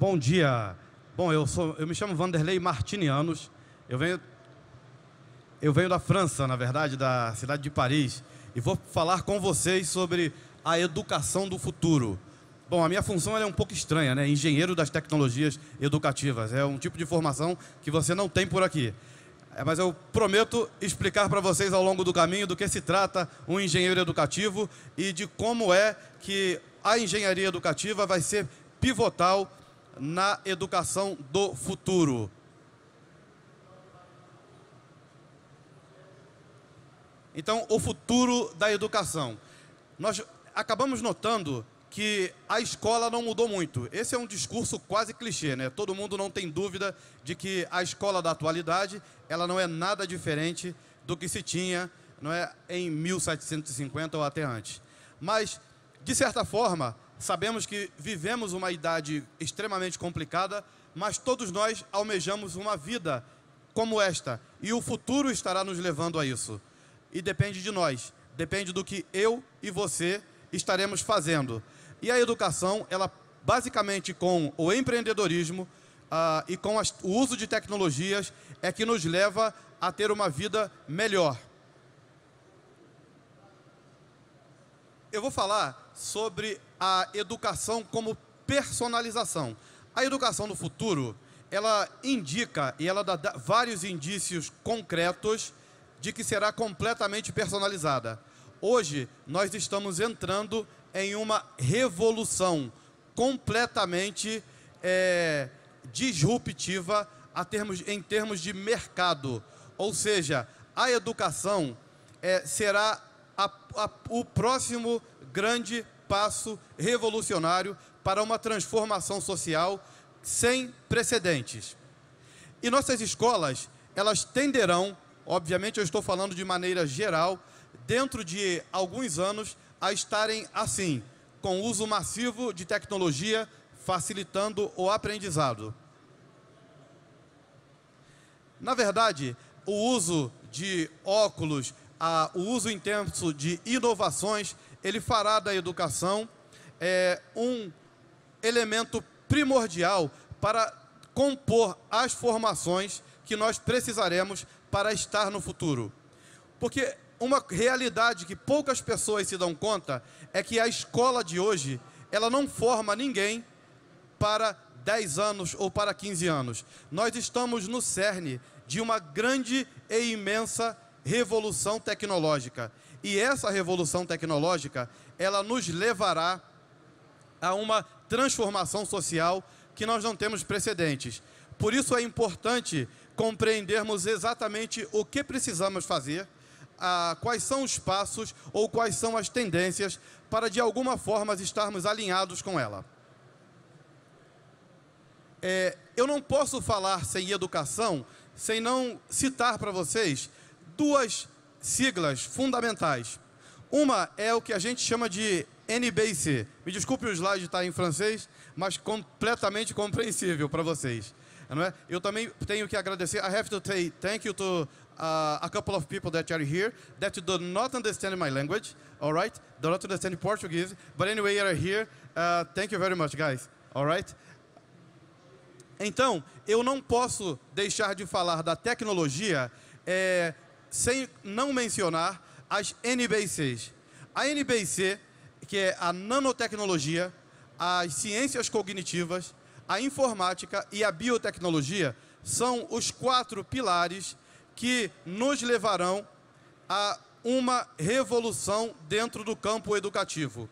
Bom dia. Bom, eu, sou, eu me chamo Vanderlei Martinianos. Eu venho, eu venho da França, na verdade, da cidade de Paris. E vou falar com vocês sobre a educação do futuro. Bom, a minha função é um pouco estranha, né? Engenheiro das tecnologias educativas. É um tipo de formação que você não tem por aqui. É, mas eu prometo explicar para vocês ao longo do caminho do que se trata um engenheiro educativo e de como é que a engenharia educativa vai ser pivotal na educação do futuro. Então, o futuro da educação. Nós acabamos notando que a escola não mudou muito. Esse é um discurso quase clichê, né? Todo mundo não tem dúvida de que a escola da atualidade, ela não é nada diferente do que se tinha, não é em 1750 ou até antes. Mas de certa forma, Sabemos que vivemos uma idade extremamente complicada, mas todos nós almejamos uma vida como esta, e o futuro estará nos levando a isso. E depende de nós, depende do que eu e você estaremos fazendo. E a educação, ela basicamente com o empreendedorismo uh, e com as, o uso de tecnologias, é que nos leva a ter uma vida melhor. eu vou falar sobre a educação como personalização. A educação do futuro, ela indica e ela dá vários indícios concretos de que será completamente personalizada. Hoje, nós estamos entrando em uma revolução completamente é, disruptiva termos, em termos de mercado. Ou seja, a educação é, será a, a, o próximo grande passo revolucionário para uma transformação social sem precedentes. E nossas escolas, elas tenderão, obviamente eu estou falando de maneira geral, dentro de alguns anos, a estarem assim, com uso massivo de tecnologia, facilitando o aprendizado. Na verdade, o uso de óculos, a, o uso intenso de inovações, ele fará da educação é, um elemento primordial para compor as formações que nós precisaremos para estar no futuro. Porque uma realidade que poucas pessoas se dão conta é que a escola de hoje, ela não forma ninguém para 10 anos ou para 15 anos. Nós estamos no cerne de uma grande e imensa revolução tecnológica. E essa revolução tecnológica, ela nos levará a uma transformação social que nós não temos precedentes. Por isso é importante compreendermos exatamente o que precisamos fazer, a, quais são os passos ou quais são as tendências para, de alguma forma, estarmos alinhados com ela. É, eu não posso falar sem educação, sem não citar para vocês duas siglas fundamentais. Uma é o que a gente chama de NBC. Me desculpe o slide estar tá em francês, mas completamente compreensível para vocês. É? Eu também tenho que agradecer. I have to say thank you to Uh, a couple of people that are here that do not understand my language, all right? Do not understand Portuguese, but anyway, you are here. Uh, thank you very much, guys, all right? Então, eu não posso deixar de falar da tecnologia é, sem não mencionar as NBCs. A NBC, que é a nanotecnologia, as ciências cognitivas, a informática e a biotecnologia, são os quatro pilares que nos levarão a uma revolução dentro do campo educativo.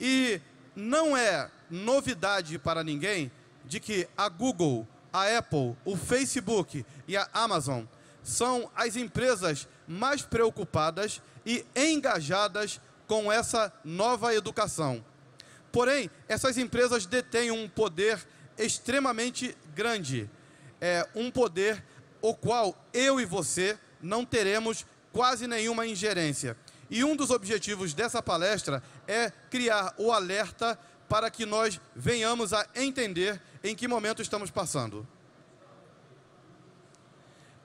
E não é novidade para ninguém de que a Google, a Apple, o Facebook e a Amazon são as empresas mais preocupadas e engajadas com essa nova educação. Porém, essas empresas detêm um poder extremamente grande, é um poder o qual eu e você não teremos quase nenhuma ingerência. E um dos objetivos dessa palestra é criar o alerta para que nós venhamos a entender em que momento estamos passando.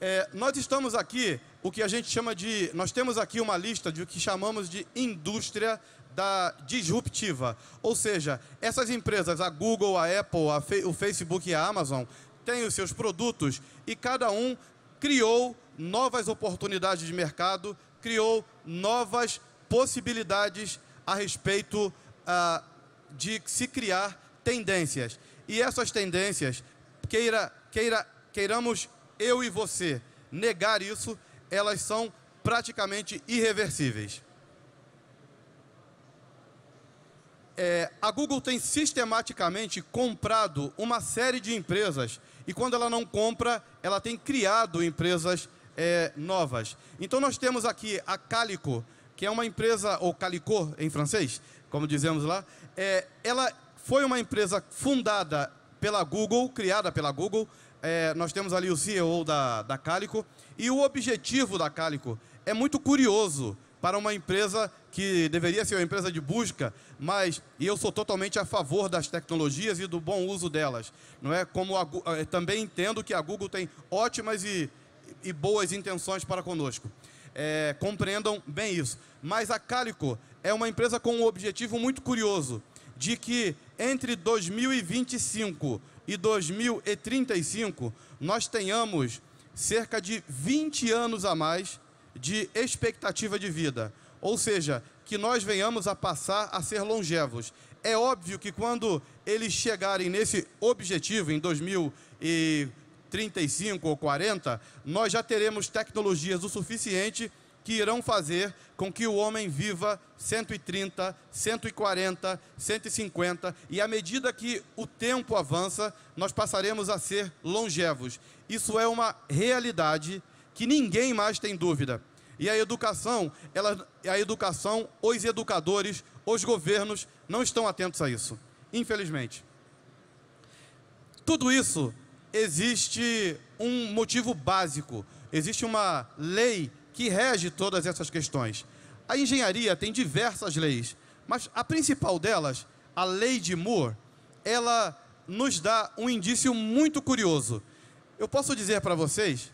É, nós estamos aqui, o que a gente chama de. Nós temos aqui uma lista de o que chamamos de indústria da disruptiva. Ou seja, essas empresas, a Google, a Apple, a Fe, o Facebook e a Amazon, têm os seus produtos e cada um criou novas oportunidades de mercado, criou novas possibilidades a respeito ah, de se criar tendências. E essas tendências, queira, queira, queiramos eu e você negar isso, elas são praticamente irreversíveis. É, a Google tem sistematicamente comprado uma série de empresas e quando ela não compra, ela tem criado empresas é, novas. Então nós temos aqui a Calico, que é uma empresa, ou Calico em francês, como dizemos lá, é, ela foi uma empresa fundada pela Google, criada pela Google, é, nós temos ali o CEO da, da Cálico, e o objetivo da Cálico é muito curioso para uma empresa que deveria ser uma empresa de busca, mas e eu sou totalmente a favor das tecnologias e do bom uso delas, não é? Como a, eh, também entendo que a Google tem ótimas e, e boas intenções para conosco. É, compreendam bem isso. Mas a Calico é uma empresa com um objetivo muito curioso, de que entre 2025 e 2035, nós tenhamos cerca de 20 anos a mais de expectativa de vida. Ou seja, que nós venhamos a passar a ser longevos. É óbvio que quando eles chegarem nesse objetivo, em 2035 ou 40, nós já teremos tecnologias o suficiente que irão fazer com que o homem viva 130, 140, 150, e à medida que o tempo avança, nós passaremos a ser longevos. Isso é uma realidade que ninguém mais tem dúvida. E a educação, ela, a educação, os educadores, os governos não estão atentos a isso, infelizmente. Tudo isso existe um motivo básico, existe uma lei que rege todas essas questões. A engenharia tem diversas leis, mas a principal delas, a lei de Moore, ela nos dá um indício muito curioso. Eu posso dizer para vocês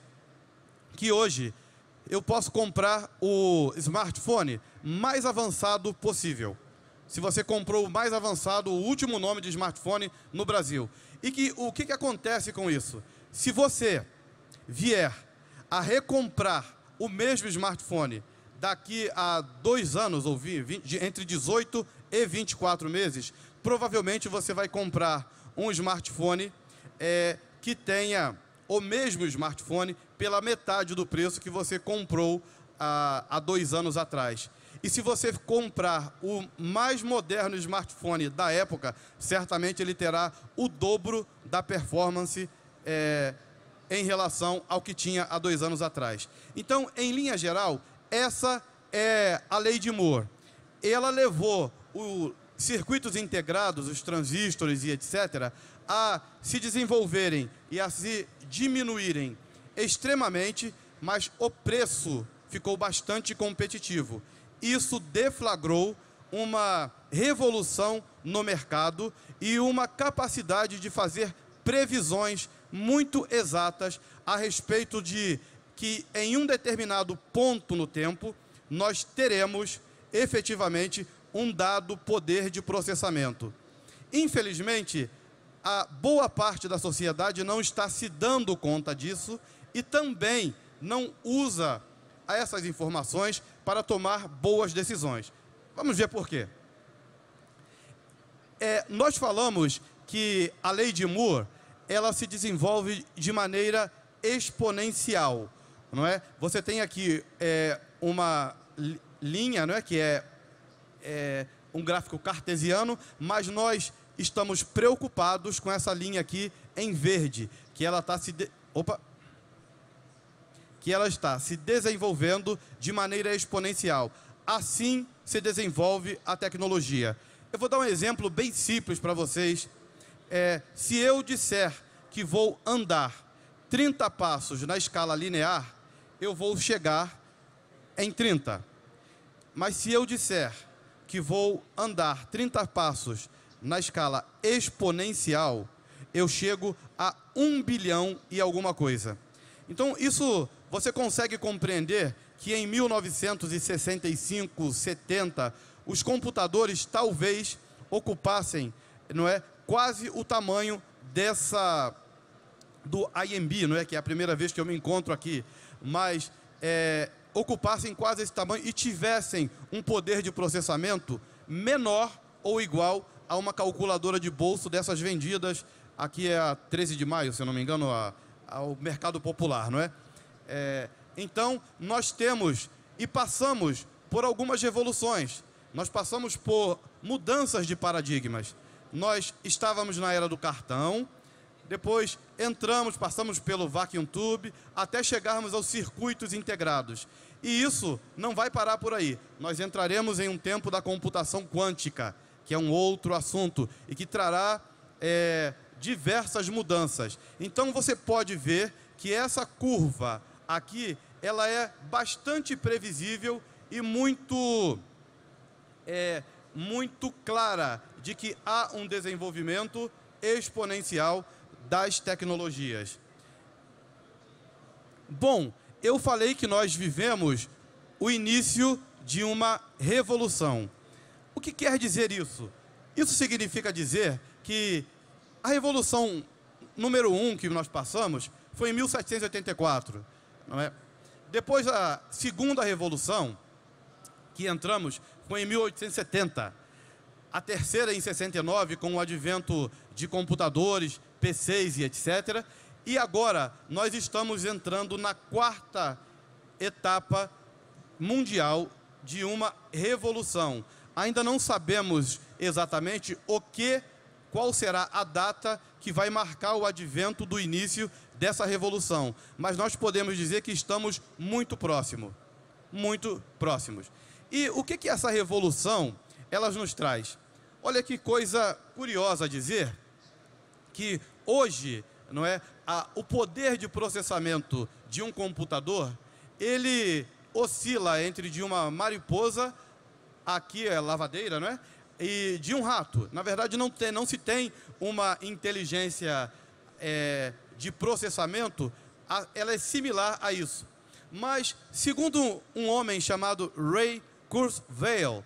que hoje eu posso comprar o smartphone mais avançado possível. Se você comprou o mais avançado, o último nome de smartphone no Brasil. E que, o que, que acontece com isso? Se você vier a recomprar o mesmo smartphone daqui a dois anos, ou 20, entre 18 e 24 meses, provavelmente você vai comprar um smartphone é, que tenha o mesmo smartphone pela metade do preço que você comprou há, há dois anos atrás. E se você comprar o mais moderno smartphone da época, certamente ele terá o dobro da performance é, em relação ao que tinha há dois anos atrás. Então, em linha geral, essa é a lei de Moore. Ela levou os circuitos integrados, os transistores e etc., a se desenvolverem e a se diminuírem extremamente, mas o preço ficou bastante competitivo. Isso deflagrou uma revolução no mercado e uma capacidade de fazer previsões muito exatas a respeito de que em um determinado ponto no tempo nós teremos efetivamente um dado poder de processamento. Infelizmente, a boa parte da sociedade não está se dando conta disso e também não usa essas informações para tomar boas decisões. Vamos ver por quê. É, nós falamos que a lei de Moore ela se desenvolve de maneira exponencial, não é? Você tem aqui é, uma linha, não é, que é, é um gráfico cartesiano, mas nós estamos preocupados com essa linha aqui em verde, que ela está se de... opa que ela está se desenvolvendo de maneira exponencial. Assim se desenvolve a tecnologia. Eu vou dar um exemplo bem simples para vocês é, se eu disser que vou andar 30 passos na escala linear, eu vou chegar em 30. Mas se eu disser que vou andar 30 passos na escala exponencial, eu chego a 1 bilhão e alguma coisa. Então, isso você consegue compreender que em 1965, 70, os computadores talvez ocupassem não é, quase o tamanho dessa do IMB, não é que é a primeira vez que eu me encontro aqui, mas é, ocupassem quase esse tamanho e tivessem um poder de processamento menor ou igual a uma calculadora de bolso dessas vendidas aqui é a 13 de maio, se eu não me engano, a, ao mercado popular, não é? é? Então nós temos e passamos por algumas revoluções, nós passamos por mudanças de paradigmas nós estávamos na era do cartão, depois entramos, passamos pelo vacuum tube, até chegarmos aos circuitos integrados. E isso não vai parar por aí. Nós entraremos em um tempo da computação quântica, que é um outro assunto e que trará é, diversas mudanças. Então você pode ver que essa curva aqui, ela é bastante previsível e muito, é, muito clara de que há um desenvolvimento exponencial das tecnologias. Bom, eu falei que nós vivemos o início de uma revolução. O que quer dizer isso? Isso significa dizer que a revolução número um que nós passamos foi em 1784. Não é? Depois, a segunda revolução que entramos foi em 1870 a terceira em 69 com o advento de computadores, PCs e etc. E agora nós estamos entrando na quarta etapa mundial de uma revolução. Ainda não sabemos exatamente o que, qual será a data que vai marcar o advento do início dessa revolução, mas nós podemos dizer que estamos muito próximo, muito próximos. E o que que essa revolução elas nos traz? Olha que coisa curiosa dizer que hoje, não é, a, o poder de processamento de um computador, ele oscila entre de uma mariposa, aqui é lavadeira, não é? E de um rato. Na verdade, não, tem, não se tem uma inteligência é, de processamento, a, ela é similar a isso. Mas, segundo um homem chamado Ray Kurzweil,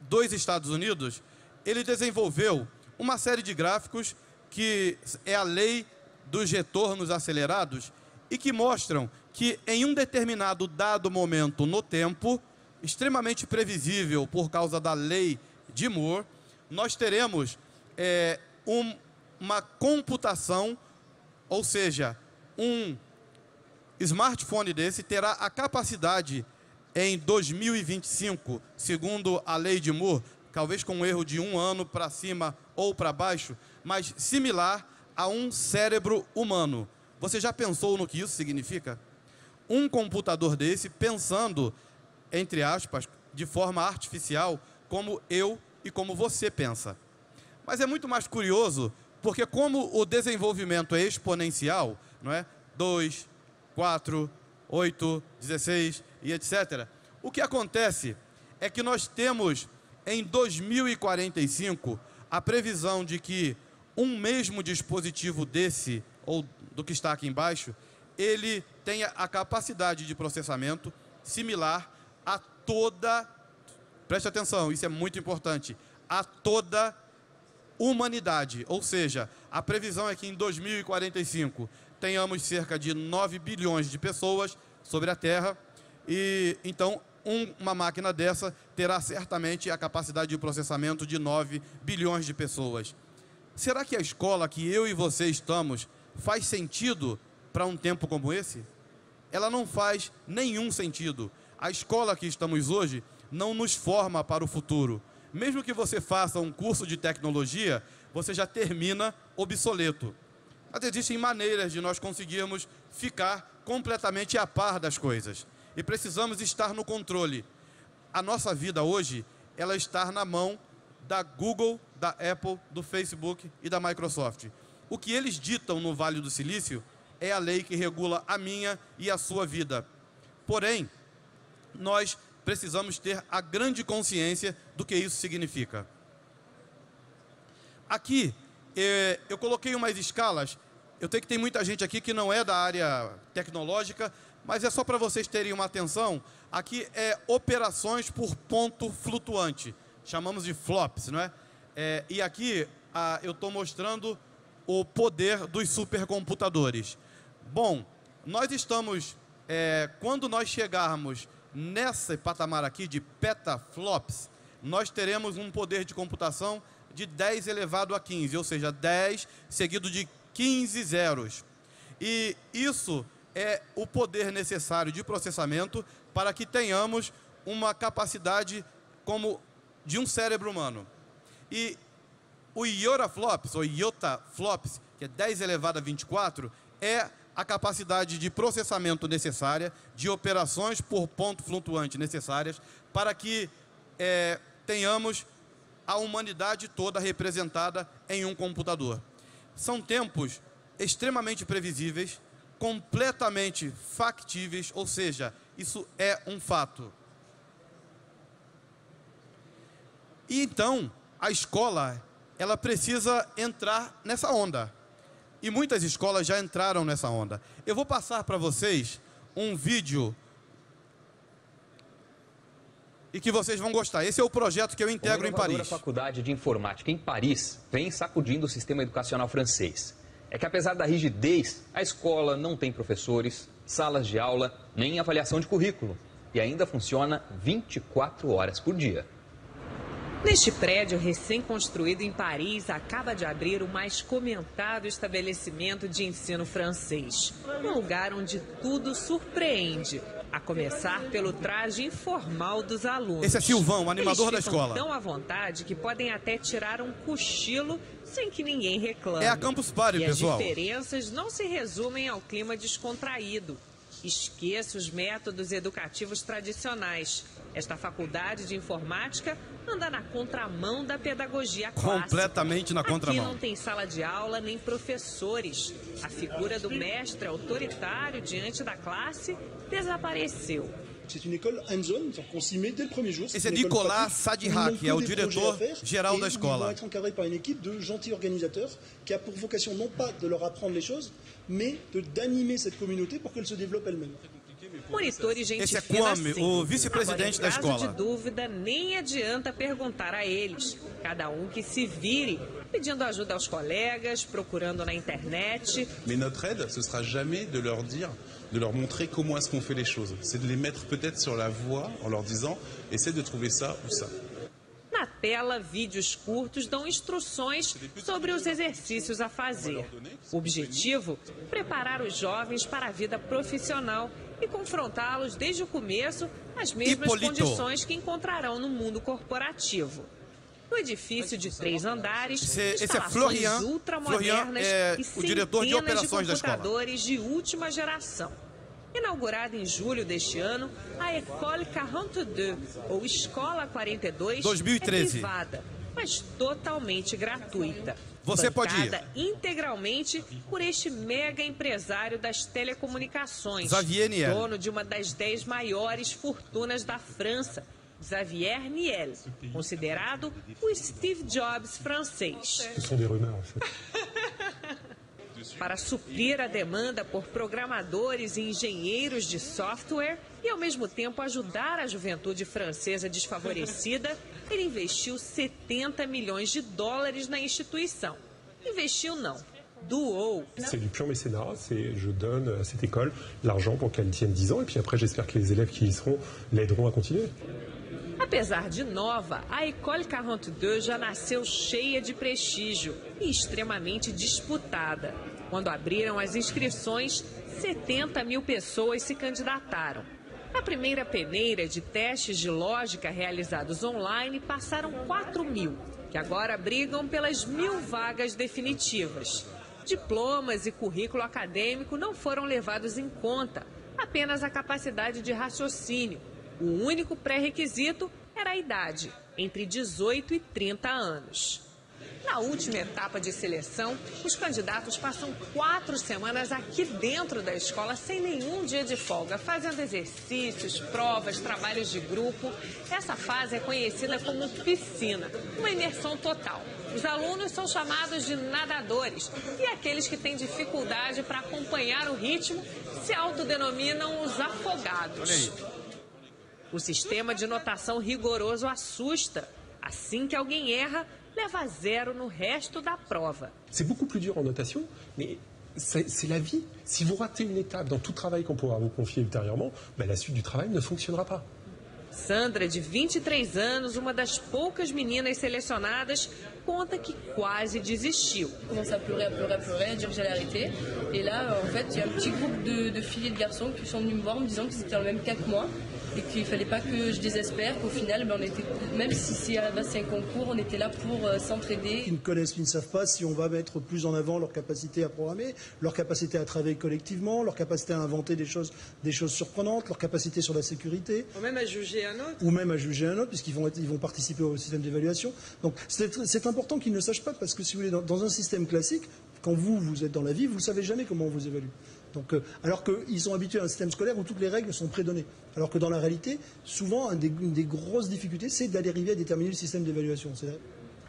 dos Estados Unidos, ele desenvolveu uma série de gráficos que é a lei dos retornos acelerados e que mostram que em um determinado dado momento no tempo, extremamente previsível por causa da lei de Moore, nós teremos é, um, uma computação, ou seja, um smartphone desse terá a capacidade em 2025, segundo a lei de Moore, talvez com um erro de um ano para cima ou para baixo, mas similar a um cérebro humano. Você já pensou no que isso significa? Um computador desse pensando, entre aspas, de forma artificial, como eu e como você pensa. Mas é muito mais curioso, porque como o desenvolvimento é exponencial, não é? 2, 4, 8, 16 e etc. O que acontece é que nós temos em 2045, a previsão de que um mesmo dispositivo desse, ou do que está aqui embaixo, ele tenha a capacidade de processamento similar a toda, preste atenção, isso é muito importante, a toda humanidade. Ou seja, a previsão é que em 2045 tenhamos cerca de 9 bilhões de pessoas sobre a Terra e então um, uma máquina dessa terá certamente a capacidade de processamento de 9 bilhões de pessoas. Será que a escola que eu e você estamos faz sentido para um tempo como esse? Ela não faz nenhum sentido. A escola que estamos hoje não nos forma para o futuro. Mesmo que você faça um curso de tecnologia, você já termina obsoleto. Mas existem maneiras de nós conseguirmos ficar completamente a par das coisas e precisamos estar no controle. A nossa vida hoje, ela está na mão da Google, da Apple, do Facebook e da Microsoft. O que eles ditam no Vale do Silício é a lei que regula a minha e a sua vida. Porém, nós precisamos ter a grande consciência do que isso significa. Aqui, é, eu coloquei umas escalas. Eu sei que tem muita gente aqui que não é da área tecnológica, mas é só para vocês terem uma atenção, aqui é operações por ponto flutuante, chamamos de flops, não é? é e aqui a, eu estou mostrando o poder dos supercomputadores. Bom, nós estamos, é, quando nós chegarmos nesse patamar aqui de petaflops, nós teremos um poder de computação de 10 elevado a 15, ou seja, 10 seguido de 15 zeros. E isso é o poder necessário de processamento para que tenhamos uma capacidade como de um cérebro humano. E o iota flops, ou iota flops, que é 10 elevado a 24, é a capacidade de processamento necessária, de operações por ponto flutuante necessárias, para que é, tenhamos a humanidade toda representada em um computador. São tempos extremamente previsíveis, completamente factíveis, ou seja, isso é um fato. E então, a escola, ela precisa entrar nessa onda. E muitas escolas já entraram nessa onda. Eu vou passar para vocês um vídeo e que vocês vão gostar. Esse é o projeto que eu integro em Paris. A Faculdade de Informática em Paris vem sacudindo o sistema educacional francês é que, apesar da rigidez, a escola não tem professores, salas de aula, nem avaliação de currículo. E ainda funciona 24 horas por dia. Neste prédio recém-construído em Paris, acaba de abrir o mais comentado estabelecimento de ensino francês. Um lugar onde tudo surpreende, a começar pelo traje informal dos alunos. Esse é Silvão, o animador Eles da escola. Tão à vontade que podem até tirar um cochilo sem que ninguém reclame. É a Campus Party, e pessoal. As diferenças não se resumem ao clima descontraído. Esqueça os métodos educativos tradicionais. Esta faculdade de informática anda na contramão da pedagogia clássica. Completamente na contramão. Aqui não tem sala de aula nem professores. A figura do mestre autoritário diante da classe desapareceu. Esse é Nicolas Sadihak, é o diretor-geral da escola. que a pour vocation non pas de leur apprendre les choses, mais d'animer cette communauté pour qu'elle se développe elle-même monitores de Esse é Kwame, assim. o vice-presidente da escola. de dúvida, nem adianta perguntar a eles. Cada um que se vire, pedindo ajuda aos colegas, procurando na internet. Mas notre aide, ce sera jamais de leur dire de leur montrer comment est-ce qu'on fait les choses. C'est de les mettre peut-être sur la voie en leur disant essaie de trouver ça ou ça. Na tela, vídeos curtos dão instruções sobre os exercícios a fazer. O objetivo: preparar os jovens para a vida profissional e confrontá-los desde o começo às mesmas condições que encontrarão no mundo corporativo. No edifício de três andares, esse, é- esse é Florian, Florian é e o diretor de operações de computadores de última geração. Inaugurada em julho deste ano, a École 42, ou Escola 42, 2013. é privada, mas totalmente gratuita. Você pode ir. integralmente por este mega empresário das telecomunicações. Xavier Niel. Dono de uma das dez maiores fortunas da França. Xavier Niel, considerado o Steve Jobs francês. Para suprir a demanda por programadores e engenheiros de software e, ao mesmo tempo, ajudar a juventude francesa desfavorecida, ele investiu 70 milhões de dólares na instituição. Investiu não, doou. C'est du pur mécénat, c'est je donne à cette école l'argent pour qu'elle tienne 10 ans et puis après j'espère que les élèves qui y seront l'aideront à continuer. Apesar de nova, a École 42 já nasceu cheia de prestígio e extremamente disputada. Quando abriram as inscrições, 70 mil pessoas se candidataram. Na primeira peneira de testes de lógica realizados online, passaram 4 mil, que agora brigam pelas mil vagas definitivas. Diplomas e currículo acadêmico não foram levados em conta, apenas a capacidade de raciocínio. O único pré-requisito era a idade, entre 18 e 30 anos. Na última etapa de seleção, os candidatos passam quatro semanas aqui dentro da escola sem nenhum dia de folga, fazendo exercícios, provas, trabalhos de grupo. Essa fase é conhecida como piscina, uma imersão total. Os alunos são chamados de nadadores e aqueles que têm dificuldade para acompanhar o ritmo se autodenominam os afogados. O sistema de notação rigoroso assusta. Assim que alguém erra, leva zero reste de la prova. C'est beaucoup plus dur en notation, mais c'est la vie. Si vous ratez une étape dans tout travail qu'on pourra vous confier ultérieurement, ben la suite du travail ne fonctionnera pas. Sandra, de 23 ans, une das poucas meninas selecionadas, conta que quase desistiu. Commence à pleurer, à pleurer, à pleurer, à dire que j'allais arrêter. Et là, en fait, il y a un petit groupe de, de filles et de garçons qui sont venus me voir en me disant que c'était dans le même cas que moi et qu'il ne fallait pas que je désespère, qu'au final, ben, même si ben, c'est un concours, on était là pour euh, s'entraider. Ils ne connaissent, ils ne savent pas si on va mettre plus en avant leur capacité à programmer, leur capacité à travailler collectivement, leur capacité à inventer des choses, des choses surprenantes, leur capacité sur la sécurité. Ou même à juger un autre. Ou même à juger un autre, puisqu'ils vont, ils vont participer au système d'évaluation. Donc c'est important qu'ils ne sachent pas, parce que si vous voulez, dans, dans un système classique, quand vous, vous êtes dans la vie, vous ne savez jamais comment on vous évalue. Donc, euh, alors qu'ils sont habitués à un système scolaire où toutes les règles sont prédonnées. Alors que dans la réalité, souvent, une des, une des grosses difficultés, c'est d'arriver à déterminer le système d'évaluation.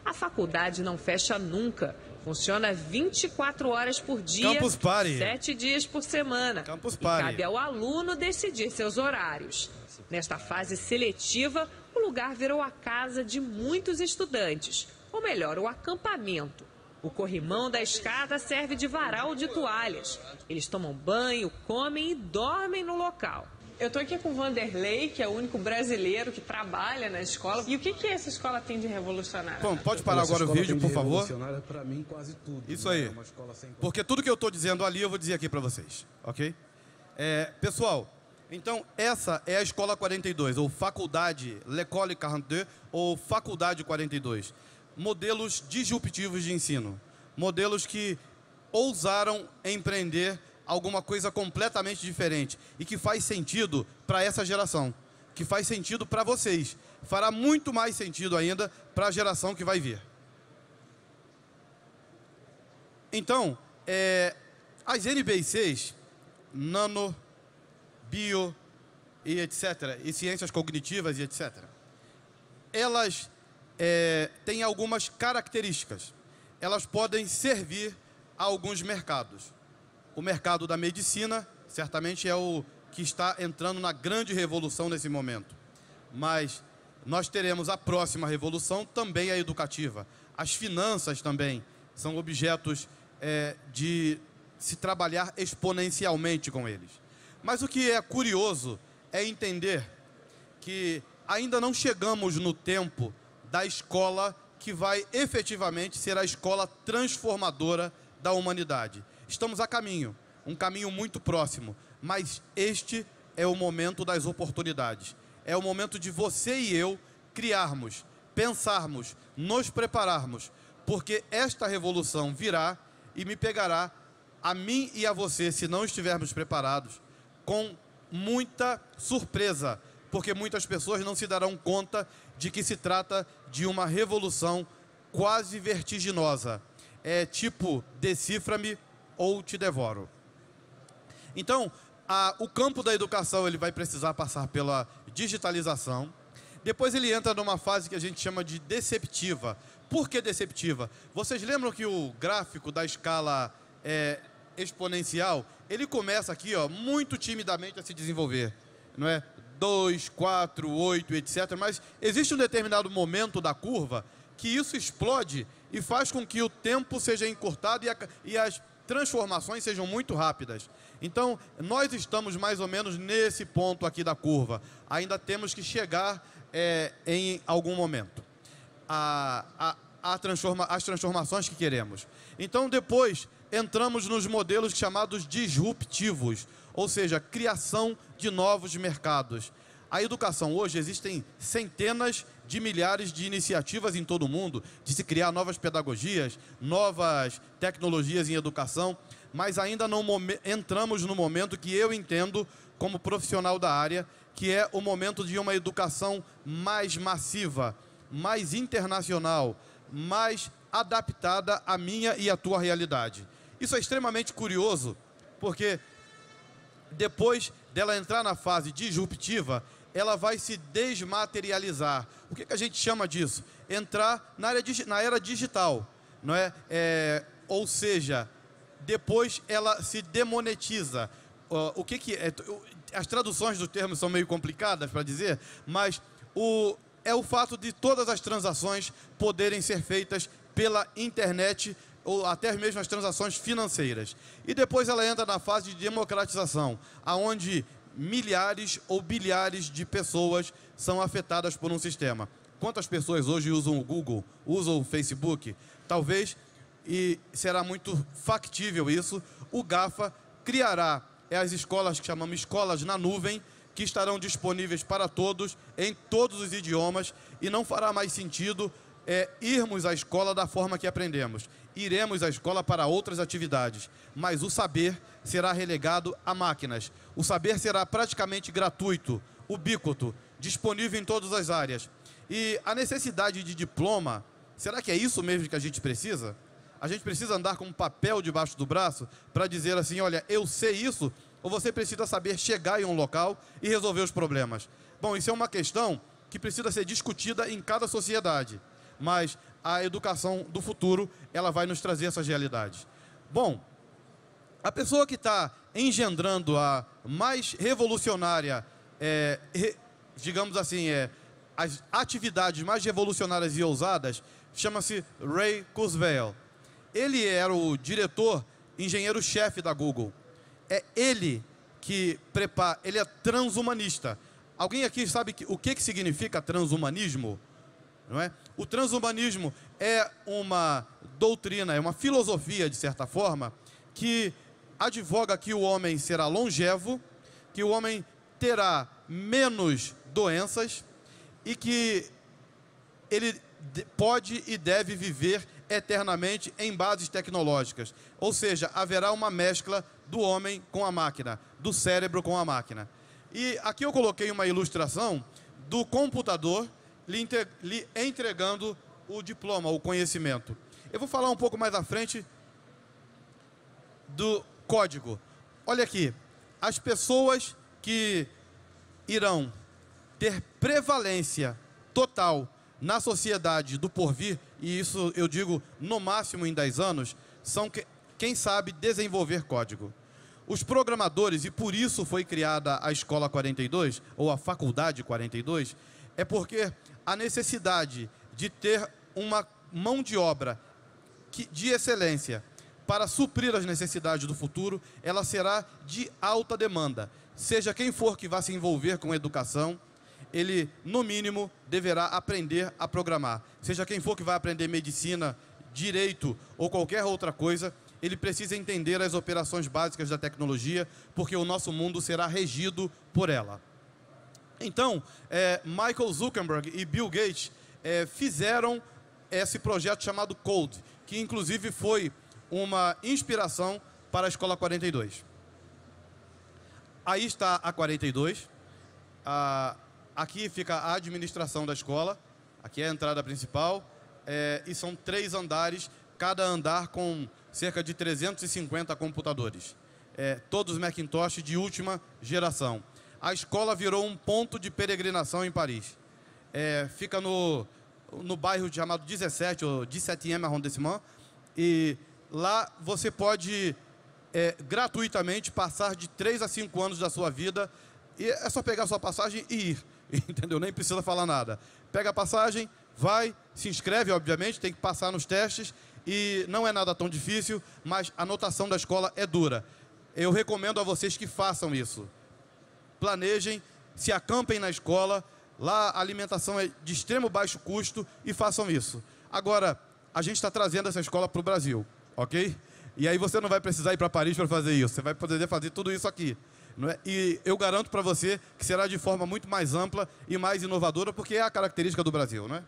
A faculdade não fecha nunca. Funciona 24 horas por dia, Campus 7 dias por semana. Campus Party. E cabe ao aluno decidir seus horários. Nesta fase seletiva, o lugar virou a casa de muitos estudantes, ou melhor, o acampamento. O corrimão da escada serve de varal de toalhas. Eles tomam banho, comem e dormem no local. Eu estou aqui com o Vanderlei, que é o único brasileiro que trabalha na escola. E o que, que essa escola tem de revolucionário? Bom, pode parar essa agora o vídeo, por favor? Mim, tudo, Isso né? aí. É sem... Porque tudo que eu estou dizendo ali, eu vou dizer aqui para vocês, ok? É, pessoal, então essa é a Escola 42, ou Faculdade L'École 42, ou Faculdade 42 modelos disruptivos de ensino, modelos que ousaram empreender alguma coisa completamente diferente e que faz sentido para essa geração, que faz sentido para vocês, fará muito mais sentido ainda para a geração que vai vir. Então, é, as NBICs, nano, bio e etc., e ciências cognitivas e etc., elas é, tem algumas características. Elas podem servir a alguns mercados. O mercado da medicina, certamente, é o que está entrando na grande revolução nesse momento. Mas nós teremos a próxima revolução também a educativa. As finanças também são objetos é, de se trabalhar exponencialmente com eles. Mas o que é curioso é entender que ainda não chegamos no tempo da escola que vai efetivamente ser a escola transformadora da humanidade. Estamos a caminho, um caminho muito próximo, mas este é o momento das oportunidades. É o momento de você e eu criarmos, pensarmos, nos prepararmos, porque esta revolução virá e me pegará a mim e a você, se não estivermos preparados, com muita surpresa porque muitas pessoas não se darão conta de que se trata de uma revolução quase vertiginosa. É tipo, decifra-me ou te devoro. Então, a, o campo da educação ele vai precisar passar pela digitalização. Depois ele entra numa fase que a gente chama de deceptiva. Por que deceptiva? Vocês lembram que o gráfico da escala é, exponencial ele começa aqui, ó, muito timidamente a se desenvolver, não é? 2, 4, 8, etc. Mas existe um determinado momento da curva que isso explode e faz com que o tempo seja encurtado e, a, e as transformações sejam muito rápidas. Então, nós estamos mais ou menos nesse ponto aqui da curva. Ainda temos que chegar é, em algum momento. A, a, a transforma, as transformações que queremos. Então, depois, entramos nos modelos chamados disruptivos ou seja, criação de novos mercados. A educação hoje existem centenas de milhares de iniciativas em todo o mundo de se criar novas pedagogias, novas tecnologias em educação, mas ainda não entramos no momento que eu entendo como profissional da área, que é o momento de uma educação mais massiva, mais internacional, mais adaptada à minha e à tua realidade. Isso é extremamente curioso, porque depois dela entrar na fase disruptiva, ela vai se desmaterializar. O que, que a gente chama disso? Entrar na, área, na era digital, não é? é? Ou seja, depois ela se demonetiza. Uh, o que, que é? As traduções do termo são meio complicadas para dizer, mas o, é o fato de todas as transações poderem ser feitas pela internet ou até mesmo as transações financeiras. E depois ela entra na fase de democratização, aonde milhares ou bilhares de pessoas são afetadas por um sistema. Quantas pessoas hoje usam o Google, usam o Facebook? Talvez, e será muito factível isso, o GAFA criará é as escolas que chamamos escolas na nuvem, que estarão disponíveis para todos, em todos os idiomas, e não fará mais sentido é, irmos à escola da forma que aprendemos iremos à escola para outras atividades, mas o saber será relegado a máquinas. O saber será praticamente gratuito, ubíquo, disponível em todas as áreas. E a necessidade de diploma, será que é isso mesmo que a gente precisa? A gente precisa andar com um papel debaixo do braço para dizer assim: olha, eu sei isso, ou você precisa saber chegar em um local e resolver os problemas? Bom, isso é uma questão que precisa ser discutida em cada sociedade. Mas a educação do futuro ela vai nos trazer essas realidades. Bom, a pessoa que está engendrando a mais revolucionária, é, re, digamos assim, é, as atividades mais revolucionárias e ousadas, chama-se Ray Kurzweil. Ele era o diretor, engenheiro-chefe da Google. É ele que prepara, ele é transhumanista. Alguém aqui sabe que, o que, que significa transhumanismo? Não é? O transhumanismo é uma doutrina, é uma filosofia, de certa forma, que advoga que o homem será longevo, que o homem terá menos doenças e que ele pode e deve viver eternamente em bases tecnológicas. Ou seja, haverá uma mescla do homem com a máquina, do cérebro com a máquina. E aqui eu coloquei uma ilustração do computador lhe entregando o diploma, o conhecimento. Eu vou falar um pouco mais à frente do código. Olha aqui, as pessoas que irão ter prevalência total na sociedade do porvir, e isso eu digo no máximo em 10 anos, são que, quem sabe desenvolver código. Os programadores, e por isso foi criada a Escola 42, ou a Faculdade 42, é porque a necessidade de ter uma mão de obra de excelência para suprir as necessidades do futuro, ela será de alta demanda. Seja quem for que vá se envolver com educação, ele, no mínimo, deverá aprender a programar. Seja quem for que vai aprender medicina, direito ou qualquer outra coisa, ele precisa entender as operações básicas da tecnologia, porque o nosso mundo será regido por ela. Então, é, Michael Zuckerberg e Bill Gates é, fizeram esse projeto chamado Code, que inclusive foi uma inspiração para a Escola 42. Aí está a 42. aqui fica a administração da escola. Aqui é a entrada principal. É, e são três andares, cada andar com cerca de 350 computadores. É, todos Macintosh de última geração a escola virou um ponto de peregrinação em Paris. É, fica no, no bairro chamado 17, ou 17M Arrondissement, e lá você pode é, gratuitamente passar de 3 a 5 anos da sua vida, e é só pegar a sua passagem e ir, entendeu? Nem precisa falar nada. Pega a passagem, vai, se inscreve, obviamente, tem que passar nos testes, e não é nada tão difícil, mas a notação da escola é dura. Eu recomendo a vocês que façam isso planejem, se acampem na escola. Lá a alimentação é de extremo baixo custo e façam isso. Agora, a gente está trazendo essa escola para o Brasil, ok? E aí você não vai precisar ir para Paris para fazer isso. Você vai poder fazer tudo isso aqui. É? E eu garanto para você que será de forma muito mais ampla e mais inovadora, porque é a característica do Brasil, não é?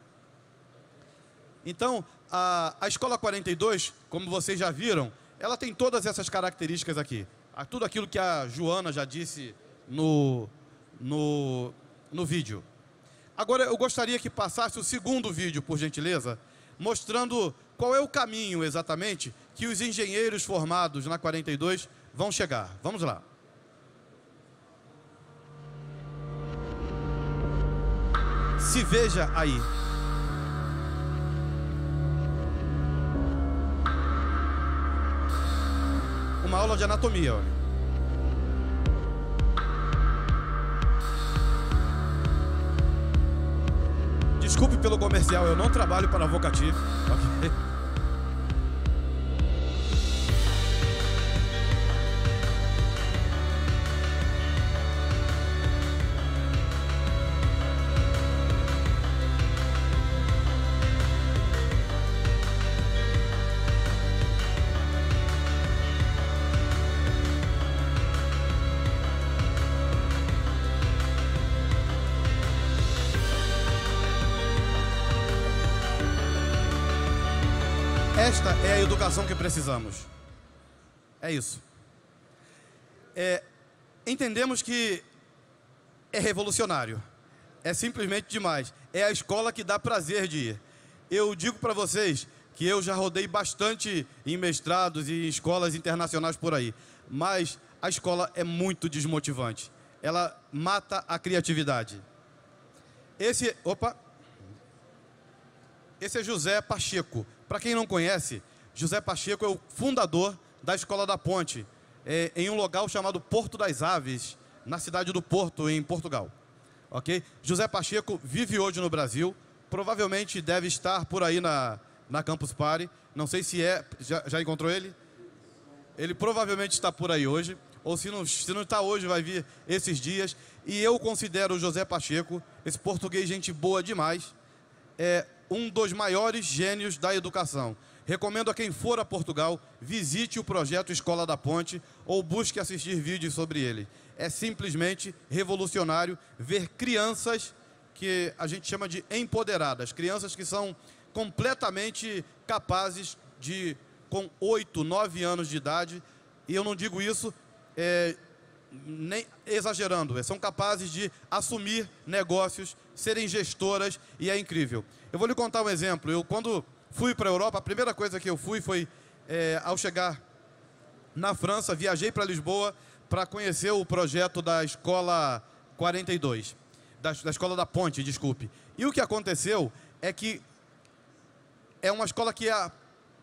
Então, a, a Escola 42, como vocês já viram, ela tem todas essas características aqui. Tudo aquilo que a Joana já disse no, no, no vídeo. Agora eu gostaria que passasse o segundo vídeo, por gentileza, mostrando qual é o caminho exatamente que os engenheiros formados na 42 vão chegar. Vamos lá. Se veja aí. Uma aula de anatomia, olha. desculpe pelo comercial, eu não trabalho para a Vocativo. Okay? precisamos. É isso. É, entendemos que é revolucionário. É simplesmente demais. É a escola que dá prazer de ir. Eu digo para vocês que eu já rodei bastante em mestrados e em escolas internacionais por aí, mas a escola é muito desmotivante. Ela mata a criatividade. Esse, opa. Esse é José Pacheco. Para quem não conhece, José Pacheco é o fundador da Escola da Ponte, é, em um local chamado Porto das Aves, na cidade do Porto, em Portugal. Ok? José Pacheco vive hoje no Brasil, provavelmente deve estar por aí na, na Campus Party. Não sei se é. Já, já encontrou ele? Ele provavelmente está por aí hoje, ou se não, se não está hoje, vai vir esses dias. E eu considero o José Pacheco, esse português, gente boa demais, é um dos maiores gênios da educação. Recomendo a quem for a Portugal, visite o projeto Escola da Ponte ou busque assistir vídeos sobre ele. É simplesmente revolucionário ver crianças que a gente chama de empoderadas, crianças que são completamente capazes de, com 8, 9 anos de idade, e eu não digo isso é, nem exagerando, é, são capazes de assumir negócios, serem gestoras, e é incrível. Eu vou lhe contar um exemplo. Eu, quando Fui para a Europa, a primeira coisa que eu fui foi, é, ao chegar na França, viajei para Lisboa para conhecer o projeto da Escola 42, da, da Escola da Ponte, desculpe. E o que aconteceu é que é uma escola que é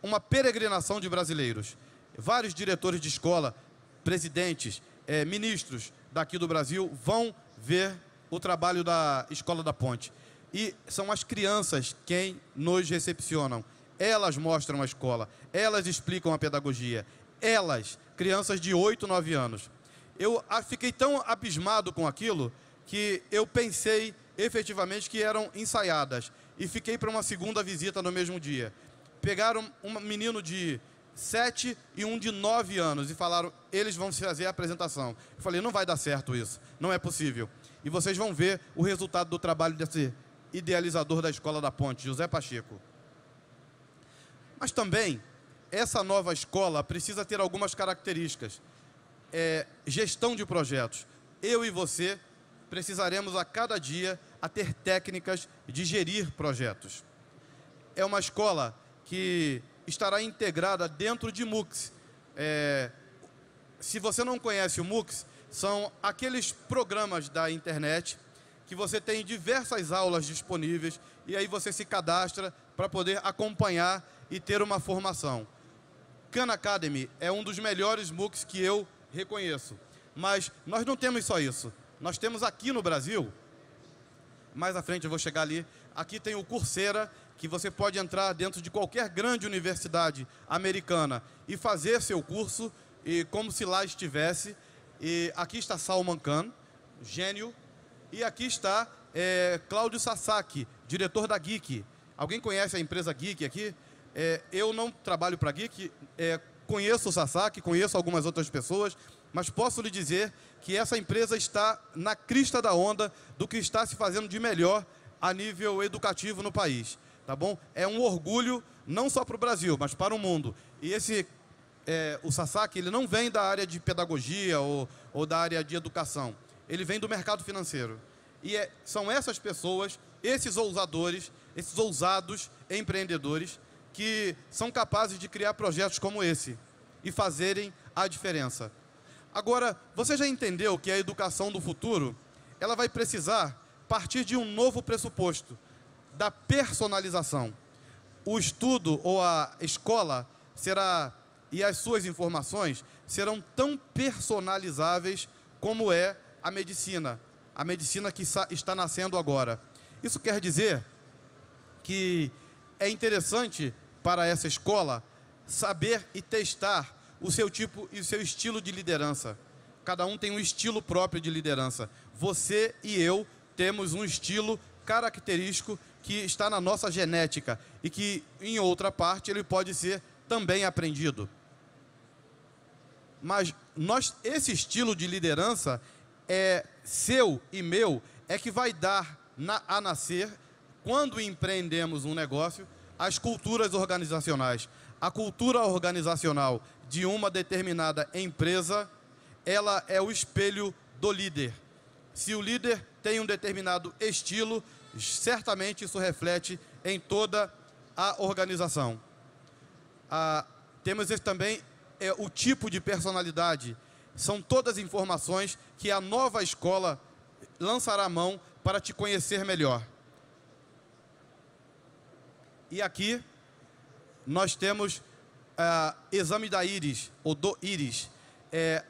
uma peregrinação de brasileiros. Vários diretores de escola, presidentes, é, ministros daqui do Brasil vão ver o trabalho da Escola da Ponte. E são as crianças quem nos recepcionam. Elas mostram a escola, elas explicam a pedagogia. Elas, crianças de 8, 9 anos. Eu ah, fiquei tão abismado com aquilo que eu pensei efetivamente que eram ensaiadas e fiquei para uma segunda visita no mesmo dia. Pegaram um menino de 7 e um de 9 anos e falaram: eles vão fazer a apresentação. Eu falei: não vai dar certo isso, não é possível. E vocês vão ver o resultado do trabalho desse, idealizador da Escola da Ponte, José Pacheco. Mas também, essa nova escola precisa ter algumas características. É, gestão de projetos. Eu e você precisaremos a cada dia a ter técnicas de gerir projetos. É uma escola que estará integrada dentro de MOOCs. É, se você não conhece o MOOCs, são aqueles programas da internet que você tem diversas aulas disponíveis e aí você se cadastra para poder acompanhar e ter uma formação. Khan Academy é um dos melhores MOOCs que eu reconheço. Mas nós não temos só isso. Nós temos aqui no Brasil, mais à frente eu vou chegar ali, aqui tem o Coursera, que você pode entrar dentro de qualquer grande universidade americana e fazer seu curso e como se lá estivesse. E aqui está Salman Khan, gênio e aqui está é, Cláudio Sasaki, diretor da Geek. Alguém conhece a empresa Geek aqui? É, eu não trabalho para Geek, é, conheço o Sasaki, conheço algumas outras pessoas, mas posso lhe dizer que essa empresa está na crista da onda do que está se fazendo de melhor a nível educativo no país. Tá bom? É um orgulho não só para o Brasil, mas para o mundo. E esse é, o Sasaki ele não vem da área de pedagogia ou, ou da área de educação ele vem do mercado financeiro. E é, são essas pessoas, esses ousadores, esses ousados empreendedores, que são capazes de criar projetos como esse e fazerem a diferença. Agora, você já entendeu que a educação do futuro ela vai precisar partir de um novo pressuposto, da personalização. O estudo ou a escola será e as suas informações serão tão personalizáveis como é a medicina, a medicina que está nascendo agora. Isso quer dizer que é interessante para essa escola saber e testar o seu tipo e o seu estilo de liderança. Cada um tem um estilo próprio de liderança. Você e eu temos um estilo característico que está na nossa genética e que, em outra parte, ele pode ser também aprendido. Mas nós, esse estilo de liderança, é seu e meu é que vai dar na, a nascer, quando empreendemos um negócio, as culturas organizacionais. A cultura organizacional de uma determinada empresa, ela é o espelho do líder. Se o líder tem um determinado estilo, certamente isso reflete em toda a organização. Ah, temos também é, o tipo de personalidade. São todas informações que a nova escola lançará a mão para te conhecer melhor. E aqui nós temos ah, exame da íris, ou do íris. É,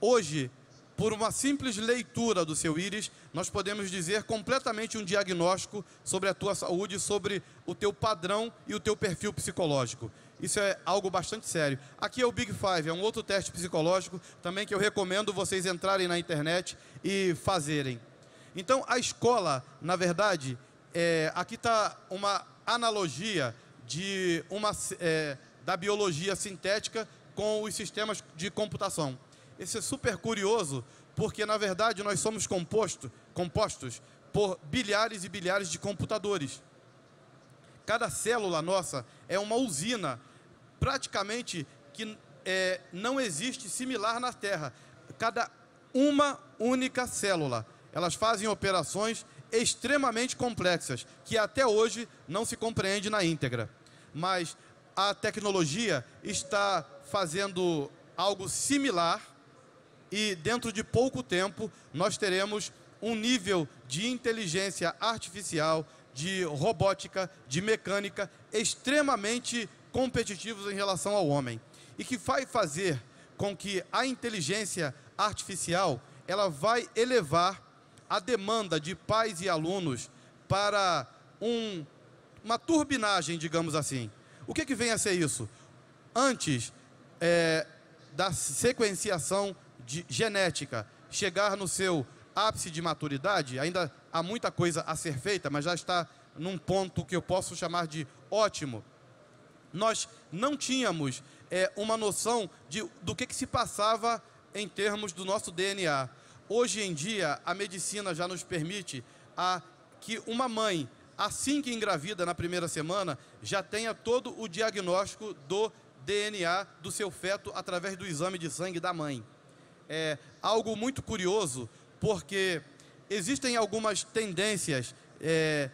hoje, por uma simples leitura do seu íris, nós podemos dizer completamente um diagnóstico sobre a tua saúde, sobre o teu padrão e o teu perfil psicológico. Isso é algo bastante sério. Aqui é o Big Five, é um outro teste psicológico também que eu recomendo vocês entrarem na internet e fazerem. Então, a escola, na verdade, é, aqui está uma analogia de uma, é, da biologia sintética com os sistemas de computação. Isso é super curioso, porque na verdade nós somos composto, compostos por bilhares e bilhares de computadores. Cada célula nossa é uma usina praticamente que é, não existe similar na Terra. Cada uma única célula. Elas fazem operações extremamente complexas, que até hoje não se compreende na íntegra. Mas a tecnologia está fazendo algo similar e dentro de pouco tempo nós teremos um nível de inteligência artificial, de robótica, de mecânica extremamente competitivos em relação ao homem e que vai fazer com que a inteligência artificial ela vai elevar a demanda de pais e alunos para um, uma turbinagem, digamos assim. O que, que vem a ser isso? Antes é, da sequenciação de, genética chegar no seu ápice de maturidade, ainda há muita coisa a ser feita, mas já está num ponto que eu posso chamar de ótimo, nós não tínhamos é, uma noção de, do que, que se passava em termos do nosso DNA. Hoje em dia, a medicina já nos permite a, que uma mãe, assim que engravida na primeira semana, já tenha todo o diagnóstico do DNA do seu feto através do exame de sangue da mãe. É algo muito curioso, porque existem algumas tendências é,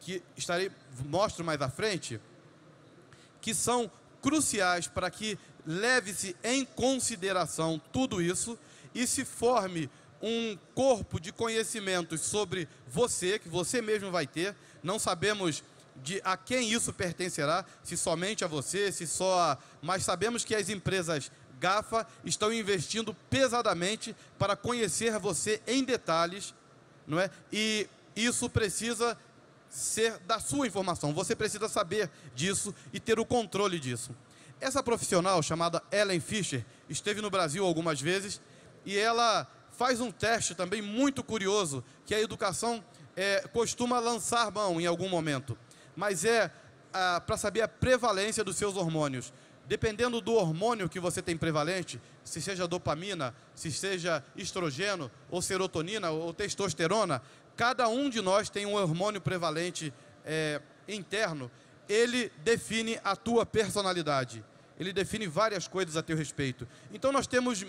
que estarei mostro mais à frente, que são cruciais para que leve-se em consideração tudo isso e se forme um corpo de conhecimentos sobre você, que você mesmo vai ter. Não sabemos de a quem isso pertencerá, se somente a você, se só a... Mas sabemos que as empresas GAFA estão investindo pesadamente para conhecer você em detalhes, não é? E isso precisa ser da sua informação. Você precisa saber disso e ter o controle disso. Essa profissional chamada Ellen Fischer esteve no Brasil algumas vezes e ela faz um teste também muito curioso que a educação é, costuma lançar mão em algum momento, mas é para saber a prevalência dos seus hormônios. Dependendo do hormônio que você tem prevalente, se seja dopamina, se seja estrogênio, ou serotonina, ou testosterona, cada um de nós tem um hormônio prevalente é, interno, ele define a tua personalidade. Ele define várias coisas a teu respeito. Então nós temos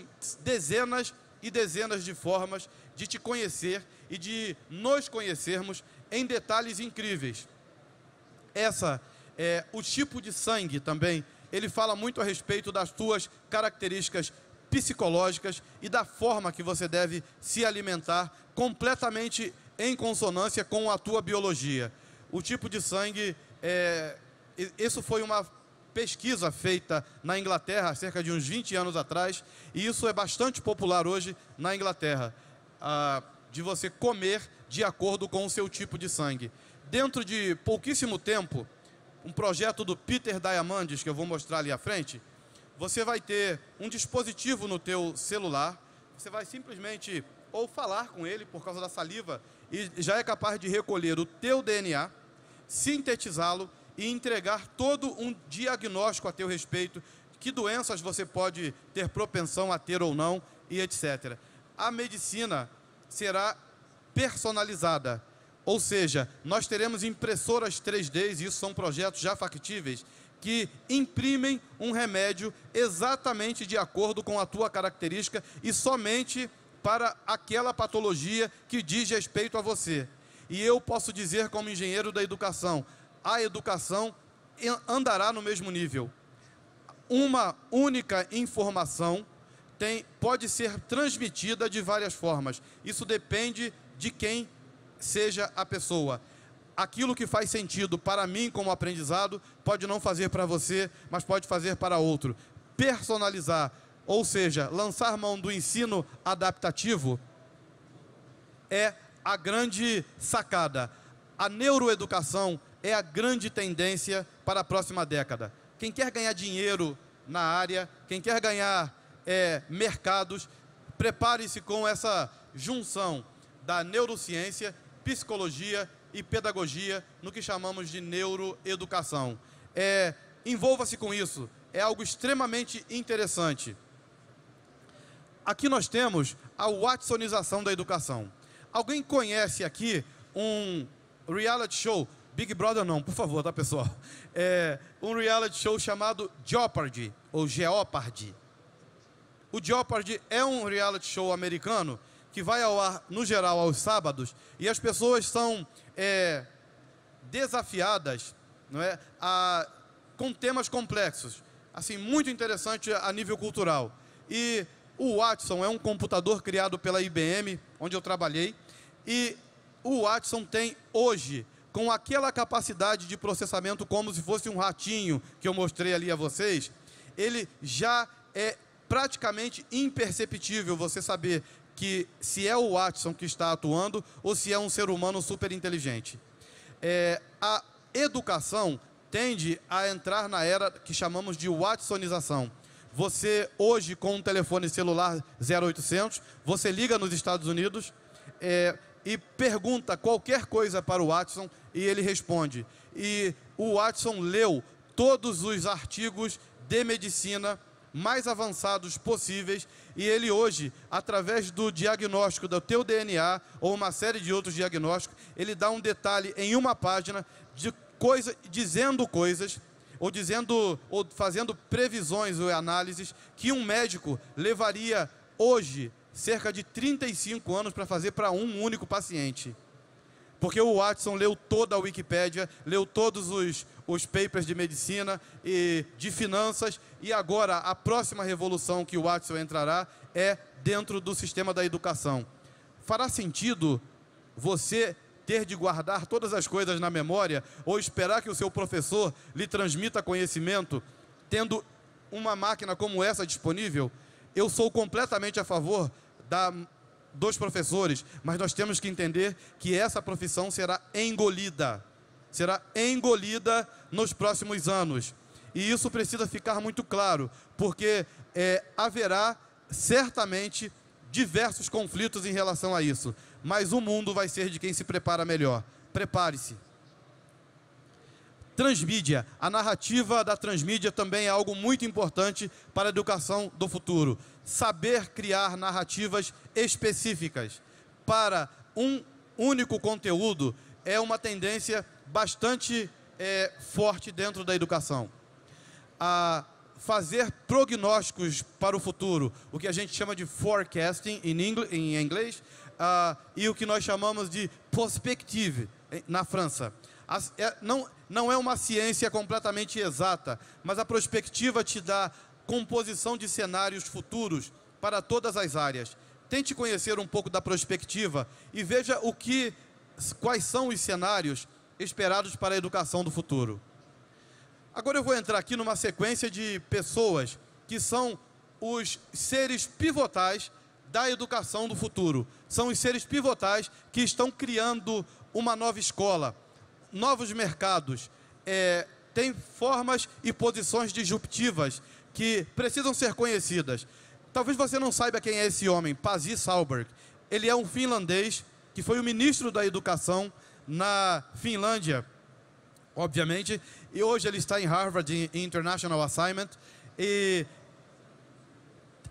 dezenas e dezenas de formas de te conhecer e de nos conhecermos em detalhes incríveis. Essa é o tipo de sangue também. Ele fala muito a respeito das tuas características psicológicas e da forma que você deve se alimentar, completamente em consonância com a tua biologia. O tipo de sangue, é, isso foi uma pesquisa feita na Inglaterra há cerca de uns 20 anos atrás, e isso é bastante popular hoje na Inglaterra, ah, de você comer de acordo com o seu tipo de sangue. Dentro de pouquíssimo tempo, um projeto do Peter Diamandis, que eu vou mostrar ali à frente, você vai ter um dispositivo no teu celular, você vai simplesmente ou falar com ele por causa da saliva e já é capaz de recolher o teu DNA, sintetizá-lo e entregar todo um diagnóstico a teu respeito, que doenças você pode ter propensão a ter ou não e etc. A medicina será personalizada, ou seja, nós teremos impressoras 3D, e isso são projetos já factíveis, que imprimem um remédio exatamente de acordo com a tua característica e somente para aquela patologia que diz respeito a você. E eu posso dizer, como engenheiro da educação, a educação andará no mesmo nível. Uma única informação tem, pode ser transmitida de várias formas. Isso depende de quem seja a pessoa. Aquilo que faz sentido para mim como aprendizado pode não fazer para você, mas pode fazer para outro. Personalizar ou seja, lançar mão do ensino adaptativo, é a grande sacada. A neuroeducação é a grande tendência para a próxima década. Quem quer ganhar dinheiro na área, quem quer ganhar é, mercados, prepare-se com essa junção da neurociência, psicologia e pedagogia no que chamamos de neuroeducação. É, Envolva-se com isso, é algo extremamente interessante. Aqui nós temos a Watsonização da educação. Alguém conhece aqui um reality show? Big Brother não, por favor, tá pessoal? É um reality show chamado Jeopardy, ou Geopardy. O Jeopardy é um reality show americano que vai ao ar, no geral, aos sábados, e as pessoas são é, desafiadas não é, a, com temas complexos, assim, muito interessante a nível cultural. E o Watson é um computador criado pela IBM, onde eu trabalhei, e o Watson tem hoje, com aquela capacidade de processamento como se fosse um ratinho que eu mostrei ali a vocês, ele já é praticamente imperceptível você saber que se é o Watson que está atuando ou se é um ser humano super inteligente. É, a educação tende a entrar na era que chamamos de Watsonização você hoje com um telefone celular 0800, você liga nos Estados Unidos é, e pergunta qualquer coisa para o Watson e ele responde. E o Watson leu todos os artigos de medicina mais avançados possíveis e ele hoje, através do diagnóstico do teu DNA ou uma série de outros diagnósticos, ele dá um detalhe em uma página de coisa, dizendo coisas ou dizendo, ou fazendo previsões ou análises que um médico levaria hoje cerca de 35 anos para fazer para um único paciente. Porque o Watson leu toda a Wikipédia, leu todos os, os papers de medicina e de finanças, e agora a próxima revolução que o Watson entrará é dentro do sistema da educação. Fará sentido você de guardar todas as coisas na memória ou esperar que o seu professor lhe transmita conhecimento, tendo uma máquina como essa disponível? Eu sou completamente a favor da dos professores, mas nós temos que entender que essa profissão será engolida, será engolida nos próximos anos. E isso precisa ficar muito claro, porque é, haverá certamente diversos conflitos em relação a isso, mas o mundo vai ser de quem se prepara melhor. Prepare-se. Transmídia. A narrativa da transmídia também é algo muito importante para a educação do futuro. Saber criar narrativas específicas para um único conteúdo é uma tendência bastante é, forte dentro da educação. A fazer prognósticos para o futuro, o que a gente chama de forecasting em inglês, uh, e o que nós chamamos de prospective eh, na França. As, é, não, não é uma ciência completamente exata, mas a prospectiva te dá composição de cenários futuros para todas as áreas. Tente conhecer um pouco da prospectiva e veja o que, quais são os cenários esperados para a educação do futuro. Agora eu vou entrar aqui numa sequência de pessoas que são os seres pivotais da educação do futuro. São os seres pivotais que estão criando uma nova escola, novos mercados, é, tem formas e posições disruptivas que precisam ser conhecidas. Talvez você não saiba quem é esse homem, Pasi Salberg. Ele é um finlandês que foi o ministro da educação na Finlândia, obviamente, e hoje ele está em Harvard em International Assignment e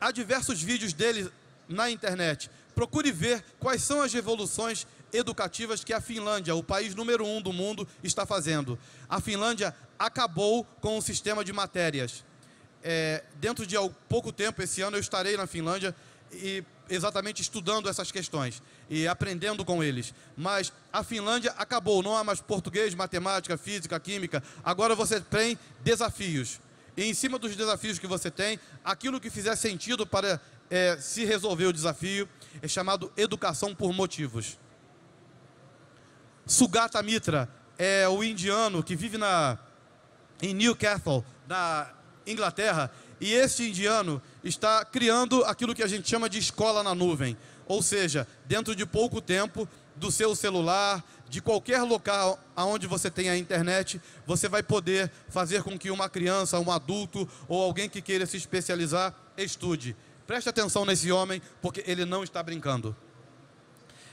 há diversos vídeos dele na internet. Procure ver quais são as revoluções educativas que a Finlândia, o país número um do mundo, está fazendo. A Finlândia acabou com o sistema de matérias. É, dentro de pouco tempo, esse ano, eu estarei na Finlândia e exatamente estudando essas questões e aprendendo com eles. Mas a Finlândia acabou, não há mais português, matemática, física, química. Agora você tem desafios. E em cima dos desafios que você tem, aquilo que fizer sentido para é, se resolver o desafio é chamado educação por motivos. Sugata Mitra é o indiano que vive na, em Newcastle, na Inglaterra. E este indiano está criando aquilo que a gente chama de escola na nuvem. Ou seja, dentro de pouco tempo, do seu celular, de qualquer local aonde você tem a internet, você vai poder fazer com que uma criança, um adulto ou alguém que queira se especializar estude. Preste atenção nesse homem, porque ele não está brincando.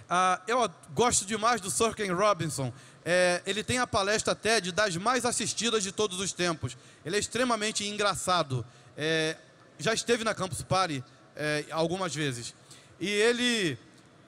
Ah, eu gosto demais do Sir Ken Robinson. É, ele tem a palestra TED das mais assistidas de todos os tempos. Ele é extremamente engraçado é, já esteve na Campus Party é, algumas vezes. E ele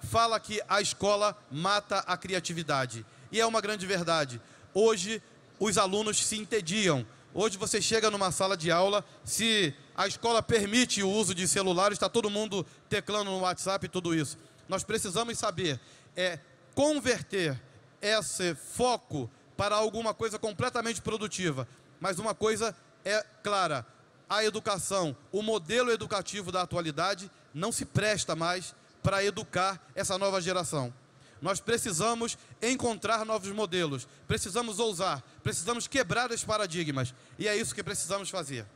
fala que a escola mata a criatividade. E é uma grande verdade. Hoje, os alunos se entediam. Hoje, você chega numa sala de aula, se a escola permite o uso de celulares, está todo mundo teclando no WhatsApp e tudo isso. Nós precisamos saber é, converter esse foco para alguma coisa completamente produtiva. Mas uma coisa é clara: a educação, o modelo educativo da atualidade, não se presta mais para educar essa nova geração. Nós precisamos encontrar novos modelos, precisamos ousar, precisamos quebrar os paradigmas, e é isso que precisamos fazer.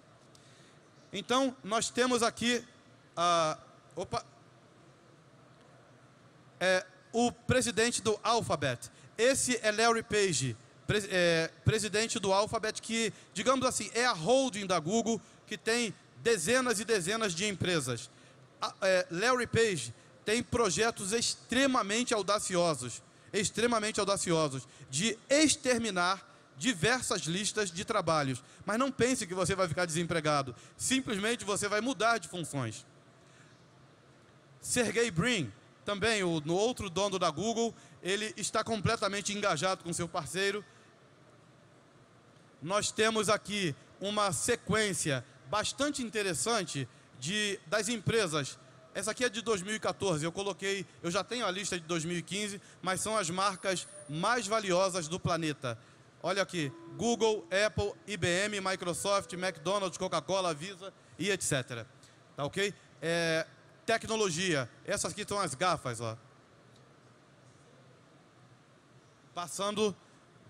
Então, nós temos aqui opa, é, o presidente do Alphabet. Esse é Larry Page, pre, é, presidente do Alphabet, que, digamos assim, é a holding da Google, que tem dezenas e dezenas de empresas. É, Larry Page tem projetos extremamente audaciosos, extremamente audaciosos, de exterminar diversas listas de trabalhos. Mas não pense que você vai ficar desempregado. Simplesmente você vai mudar de funções. Sergey Brin, também o no outro dono da Google, ele está completamente engajado com seu parceiro. Nós temos aqui uma sequência bastante interessante de, das empresas. Essa aqui é de 2014, eu coloquei, eu já tenho a lista de 2015, mas são as marcas mais valiosas do planeta. Olha aqui, Google, Apple, IBM, Microsoft, McDonald's, Coca-Cola, Visa e etc. Tá ok? É, tecnologia, essas aqui são as gafas, ó. Passando,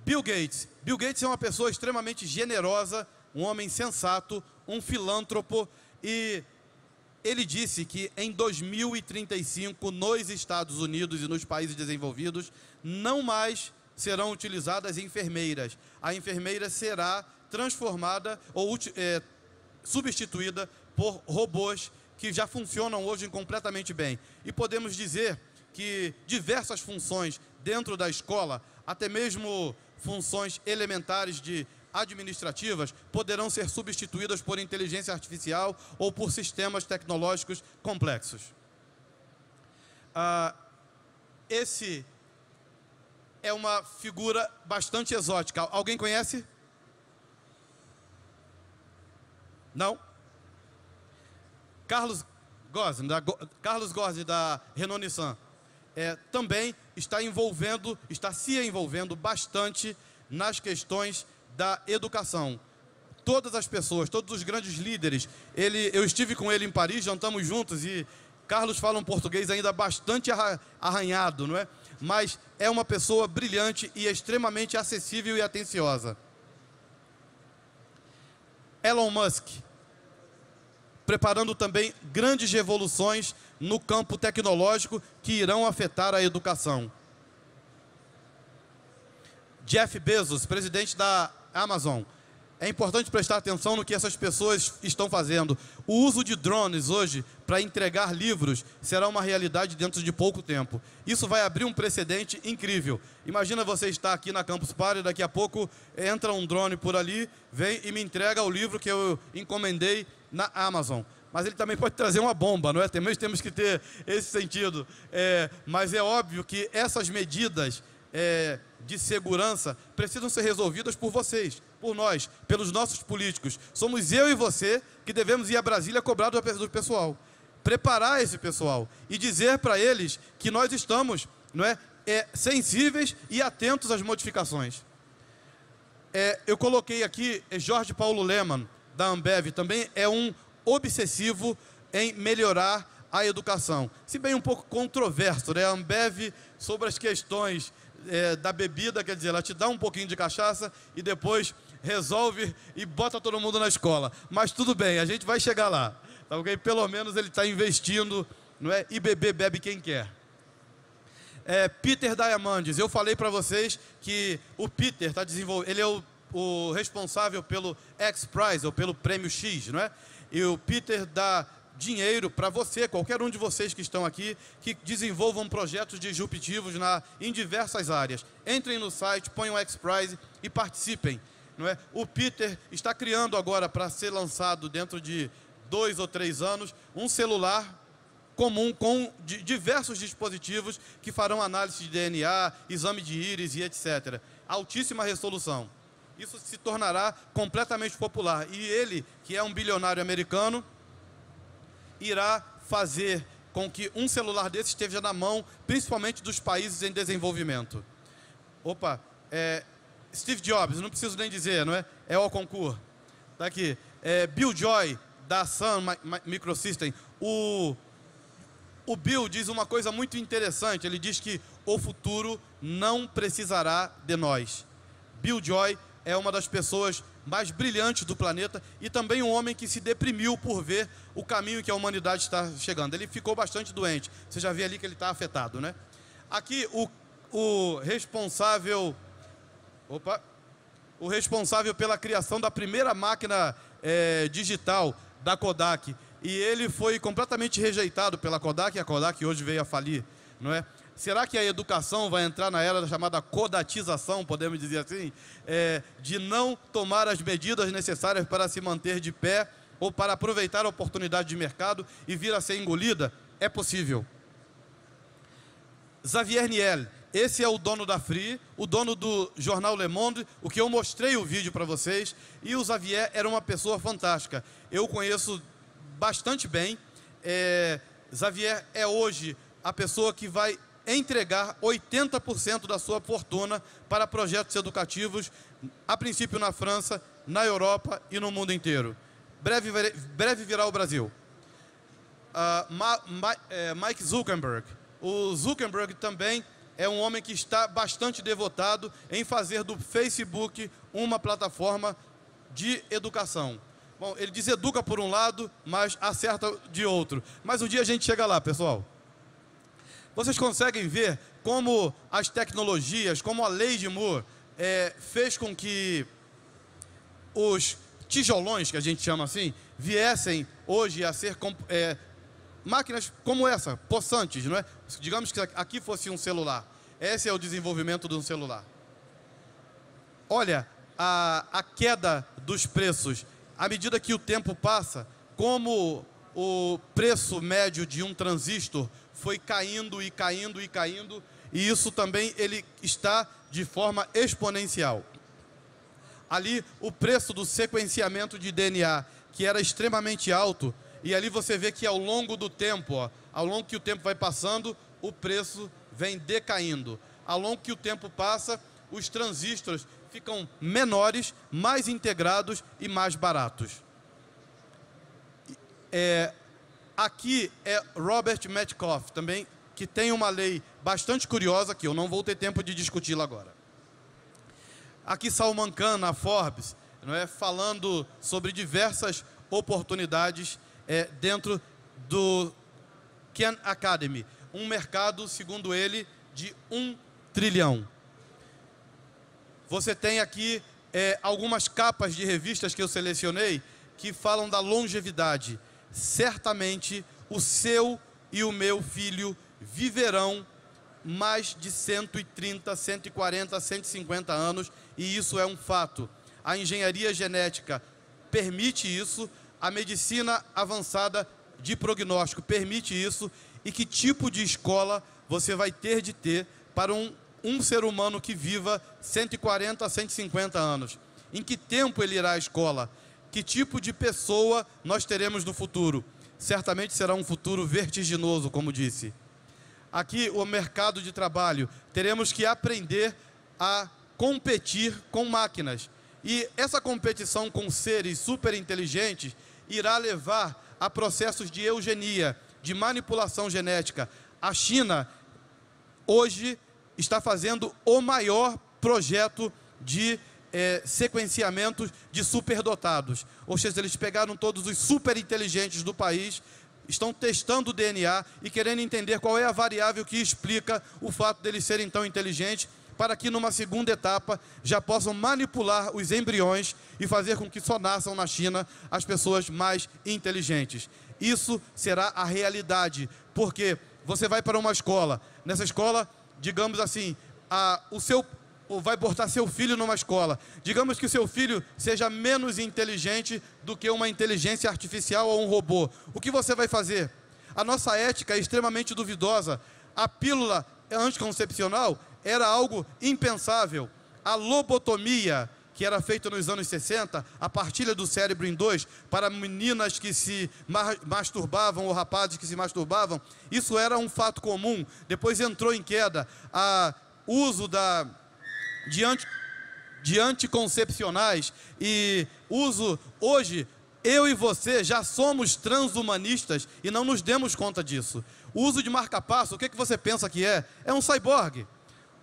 Bill Gates. Bill Gates é uma pessoa extremamente generosa um homem sensato, um filântropo e ele disse que em 2035 nos Estados Unidos e nos países desenvolvidos não mais serão utilizadas enfermeiras. A enfermeira será transformada ou é, substituída por robôs que já funcionam hoje completamente bem. E podemos dizer que diversas funções dentro da escola, até mesmo funções elementares de administrativas poderão ser substituídas por inteligência artificial ou por sistemas tecnológicos complexos. Ah, esse é uma figura bastante exótica. Alguém conhece? Não? Carlos Gozzi, da, Carlos Gozzi, da Renault Nissan, é, também está envolvendo, está se envolvendo bastante nas questões da educação. Todas as pessoas, todos os grandes líderes, ele, eu estive com ele em Paris, jantamos juntos e Carlos fala um português ainda bastante arranhado, não é? Mas é uma pessoa brilhante e extremamente acessível e atenciosa. Elon Musk, preparando também grandes revoluções no campo tecnológico que irão afetar a educação. Jeff Bezos, presidente da Amazon. É importante prestar atenção no que essas pessoas estão fazendo. O uso de drones hoje para entregar livros será uma realidade dentro de pouco tempo. Isso vai abrir um precedente incrível. Imagina você estar aqui na Campus Party, daqui a pouco entra um drone por ali, vem e me entrega o livro que eu encomendei na Amazon mas ele também pode trazer uma bomba, não é? Também temos que ter esse sentido. É, mas é óbvio que essas medidas é, de segurança precisam ser resolvidas por vocês, por nós, pelos nossos políticos. Somos eu e você que devemos ir a Brasília cobrar do pessoal, preparar esse pessoal e dizer para eles que nós estamos não é, é, sensíveis e atentos às modificações. É, eu coloquei aqui é, Jorge Paulo Leman, da Ambev, também é um obsessivo em melhorar a educação. Se bem um pouco controverso, né? A Ambev sobre as questões é, da bebida, quer dizer, ela te dá um pouquinho de cachaça e depois resolve e bota todo mundo na escola. Mas tudo bem, a gente vai chegar lá. Tá ok? Pelo menos ele está investindo, não é? E beber bebe quem quer. É, Peter Diamandis, eu falei para vocês que o Peter está desenvolvendo, ele é o, o responsável pelo X Prize ou pelo Prêmio X, não é? E o Peter da dinheiro para você, qualquer um de vocês que estão aqui, que desenvolvam projetos disruptivos na, em diversas áreas. Entrem no site, ponham X-Prize e participem. Não é? O Peter está criando agora para ser lançado dentro de dois ou três anos um celular comum com diversos dispositivos que farão análise de DNA, exame de íris e etc. Altíssima resolução. Isso se tornará completamente popular. E ele, que é um bilionário americano, irá fazer com que um celular desse esteja na mão, principalmente dos países em desenvolvimento. Opa, é, Steve Jobs, não preciso nem dizer, não é? É o concurso. Está aqui. É, Bill Joy, da Sun Microsystem. O, o Bill diz uma coisa muito interessante. Ele diz que o futuro não precisará de nós. Bill Joy é uma das pessoas mais brilhantes do planeta e também um homem que se deprimiu por ver o caminho que a humanidade está chegando. Ele ficou bastante doente. Você já vê ali que ele está afetado, né? Aqui o, o responsável, opa, o responsável pela criação da primeira máquina é, digital da Kodak e ele foi completamente rejeitado pela Kodak. E a Kodak hoje veio a falir, não é? Será que a educação vai entrar na era chamada codatização, podemos dizer assim, é, de não tomar as medidas necessárias para se manter de pé ou para aproveitar a oportunidade de mercado e vir a ser engolida? É possível. Xavier Niel, esse é o dono da Free, o dono do jornal Le Monde, o que eu mostrei o vídeo para vocês, e o Xavier era uma pessoa fantástica. Eu conheço bastante bem. É, Xavier é hoje a pessoa que vai entregar 80% da sua fortuna para projetos educativos, a princípio na França, na Europa e no mundo inteiro. Breve, breve virá o Brasil. Uh, Ma, Ma, é, Mike Zuckerberg. O Zuckerberg também é um homem que está bastante devotado em fazer do Facebook uma plataforma de educação. Bom, ele diz educa por um lado, mas acerta de outro. Mas um dia a gente chega lá, pessoal. Vocês conseguem ver como as tecnologias, como a lei de Moore é, fez com que os tijolões, que a gente chama assim, viessem hoje a ser é, máquinas como essa, possantes, não é? Digamos que aqui fosse um celular. Esse é o desenvolvimento de um celular. Olha a, a queda dos preços. À medida que o tempo passa, como o preço médio de um transistor foi caindo e caindo e caindo, e isso também ele está de forma exponencial. Ali o preço do sequenciamento de DNA, que era extremamente alto, e ali você vê que ao longo do tempo, ó, ao longo que o tempo vai passando, o preço vem decaindo. Ao longo que o tempo passa, os transistores ficam menores, mais integrados e mais baratos. É, Aqui é Robert Metcalf também, que tem uma lei bastante curiosa que eu não vou ter tempo de discuti-la agora. Aqui Salman Khan na Forbes, não é falando sobre diversas oportunidades é, dentro do Khan Academy, um mercado, segundo ele, de um trilhão. Você tem aqui é, algumas capas de revistas que eu selecionei que falam da longevidade certamente o seu e o meu filho viverão mais de 130, 140, 150 anos, e isso é um fato. A engenharia genética permite isso, a medicina avançada de prognóstico permite isso, e que tipo de escola você vai ter de ter para um, um ser humano que viva 140, 150 anos? Em que tempo ele irá à escola? que tipo de pessoa nós teremos no futuro. Certamente será um futuro vertiginoso, como disse. Aqui, o mercado de trabalho, teremos que aprender a competir com máquinas. E essa competição com seres superinteligentes irá levar a processos de eugenia, de manipulação genética. A China, hoje, está fazendo o maior projeto de é, de superdotados. Ou seja, eles pegaram todos os superinteligentes do país, estão testando o DNA e querendo entender qual é a variável que explica o fato deles serem tão inteligentes, para que numa segunda etapa já possam manipular os embriões e fazer com que só nasçam na China as pessoas mais inteligentes. Isso será a realidade, porque você vai para uma escola, nessa escola, digamos assim, a, o seu ou vai botar seu filho numa escola. Digamos que o seu filho seja menos inteligente do que uma inteligência artificial ou um robô. O que você vai fazer? A nossa ética é extremamente duvidosa. A pílula anticoncepcional era algo impensável. A lobotomia, que era feita nos anos 60, a partilha do cérebro em dois para meninas que se masturbavam ou rapazes que se masturbavam, isso era um fato comum. Depois entrou em queda. A uso da de, anti, de anticoncepcionais e uso hoje eu e você já somos transhumanistas e não nos demos conta disso. O uso de marca-passo, o que, é que você pensa que é? É um cyborg.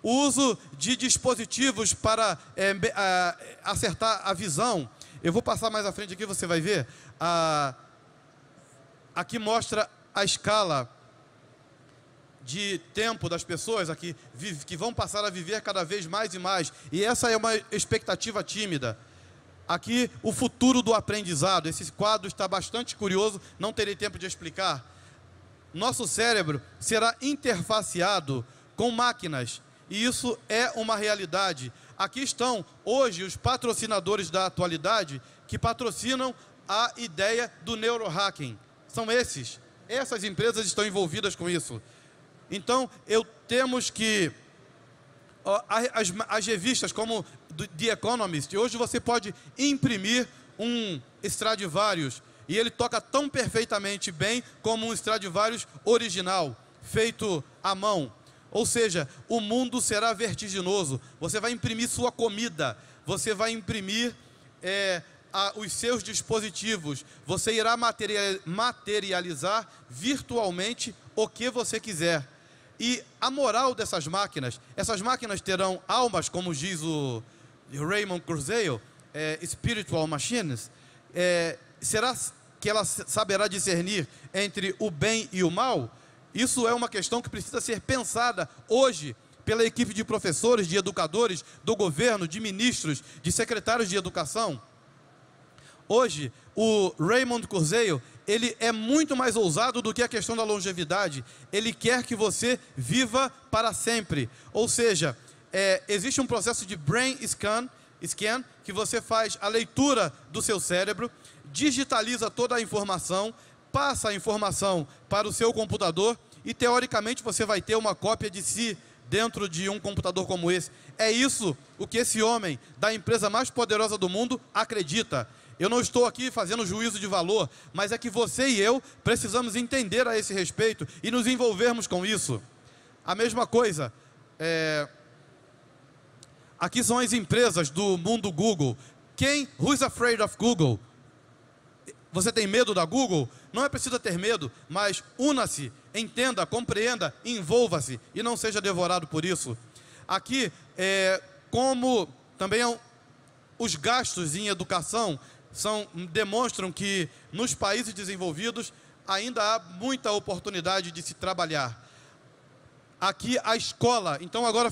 O uso de dispositivos para é, a, acertar a visão. Eu vou passar mais à frente aqui, você vai ver. Ah, aqui mostra a escala de tempo das pessoas aqui que vão passar a viver cada vez mais e mais. E essa é uma expectativa tímida. Aqui o futuro do aprendizado. Esse quadro está bastante curioso, não terei tempo de explicar. Nosso cérebro será interfaceado com máquinas, e isso é uma realidade. Aqui estão hoje os patrocinadores da atualidade que patrocinam a ideia do neurohacking. São esses. Essas empresas estão envolvidas com isso. Então, eu temos que as, as revistas como The Economist, hoje você pode imprimir um Stradivarius e ele toca tão perfeitamente bem como um Stradivarius original, feito à mão. Ou seja, o mundo será vertiginoso. Você vai imprimir sua comida, você vai imprimir é, a, os seus dispositivos, você irá materializar virtualmente o que você quiser. E a moral dessas máquinas, essas máquinas terão almas, como diz o Raymond Cruzeiro, é, Spiritual Machines, é, será que ela saberá discernir entre o bem e o mal? Isso é uma questão que precisa ser pensada hoje pela equipe de professores, de educadores, do governo, de ministros, de secretários de educação. Hoje, o Raymond Cruzeiro, ele é muito mais ousado do que a questão da longevidade. Ele quer que você viva para sempre. Ou seja, é, existe um processo de brain scan, scan, que você faz a leitura do seu cérebro, digitaliza toda a informação, passa a informação para o seu computador e, teoricamente, você vai ter uma cópia de si dentro de um computador como esse. É isso o que esse homem da empresa mais poderosa do mundo acredita. Eu não estou aqui fazendo juízo de valor, mas é que você e eu precisamos entender a esse respeito e nos envolvermos com isso. A mesma coisa, é... aqui são as empresas do mundo Google. Quem, who's afraid of Google? Você tem medo da Google? Não é preciso ter medo, mas una-se, entenda, compreenda, envolva-se e não seja devorado por isso. Aqui, é, como também é um, os gastos em educação são, demonstram que nos países desenvolvidos ainda há muita oportunidade de se trabalhar. Aqui a escola, então agora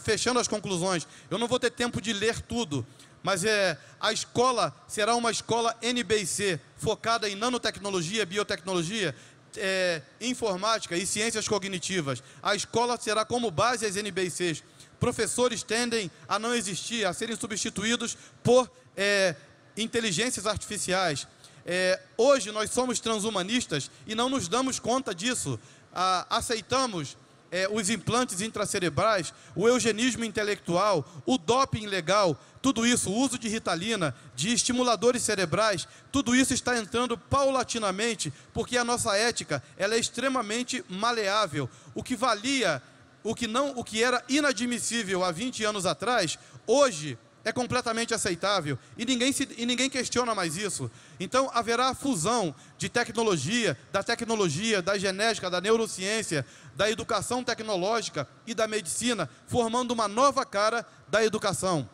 fechando as conclusões, eu não vou ter tempo de ler tudo, mas é, a escola será uma escola NBC, focada em nanotecnologia, biotecnologia, é, informática e ciências cognitivas. A escola será como base as NBCs. Professores tendem a não existir, a serem substituídos por é, inteligências artificiais. É, hoje nós somos transhumanistas e não nos damos conta disso. Ah, aceitamos é, os implantes intracerebrais, o eugenismo intelectual, o doping legal, tudo isso, o uso de ritalina, de estimuladores cerebrais, tudo isso está entrando paulatinamente, porque a nossa ética ela é extremamente maleável. O que valia, o que não, o que era inadmissível há 20 anos atrás, hoje é completamente aceitável e ninguém, se, e ninguém questiona mais isso. Então haverá fusão de tecnologia, da tecnologia, da genética, da neurociência, da educação tecnológica e da medicina, formando uma nova cara da educação.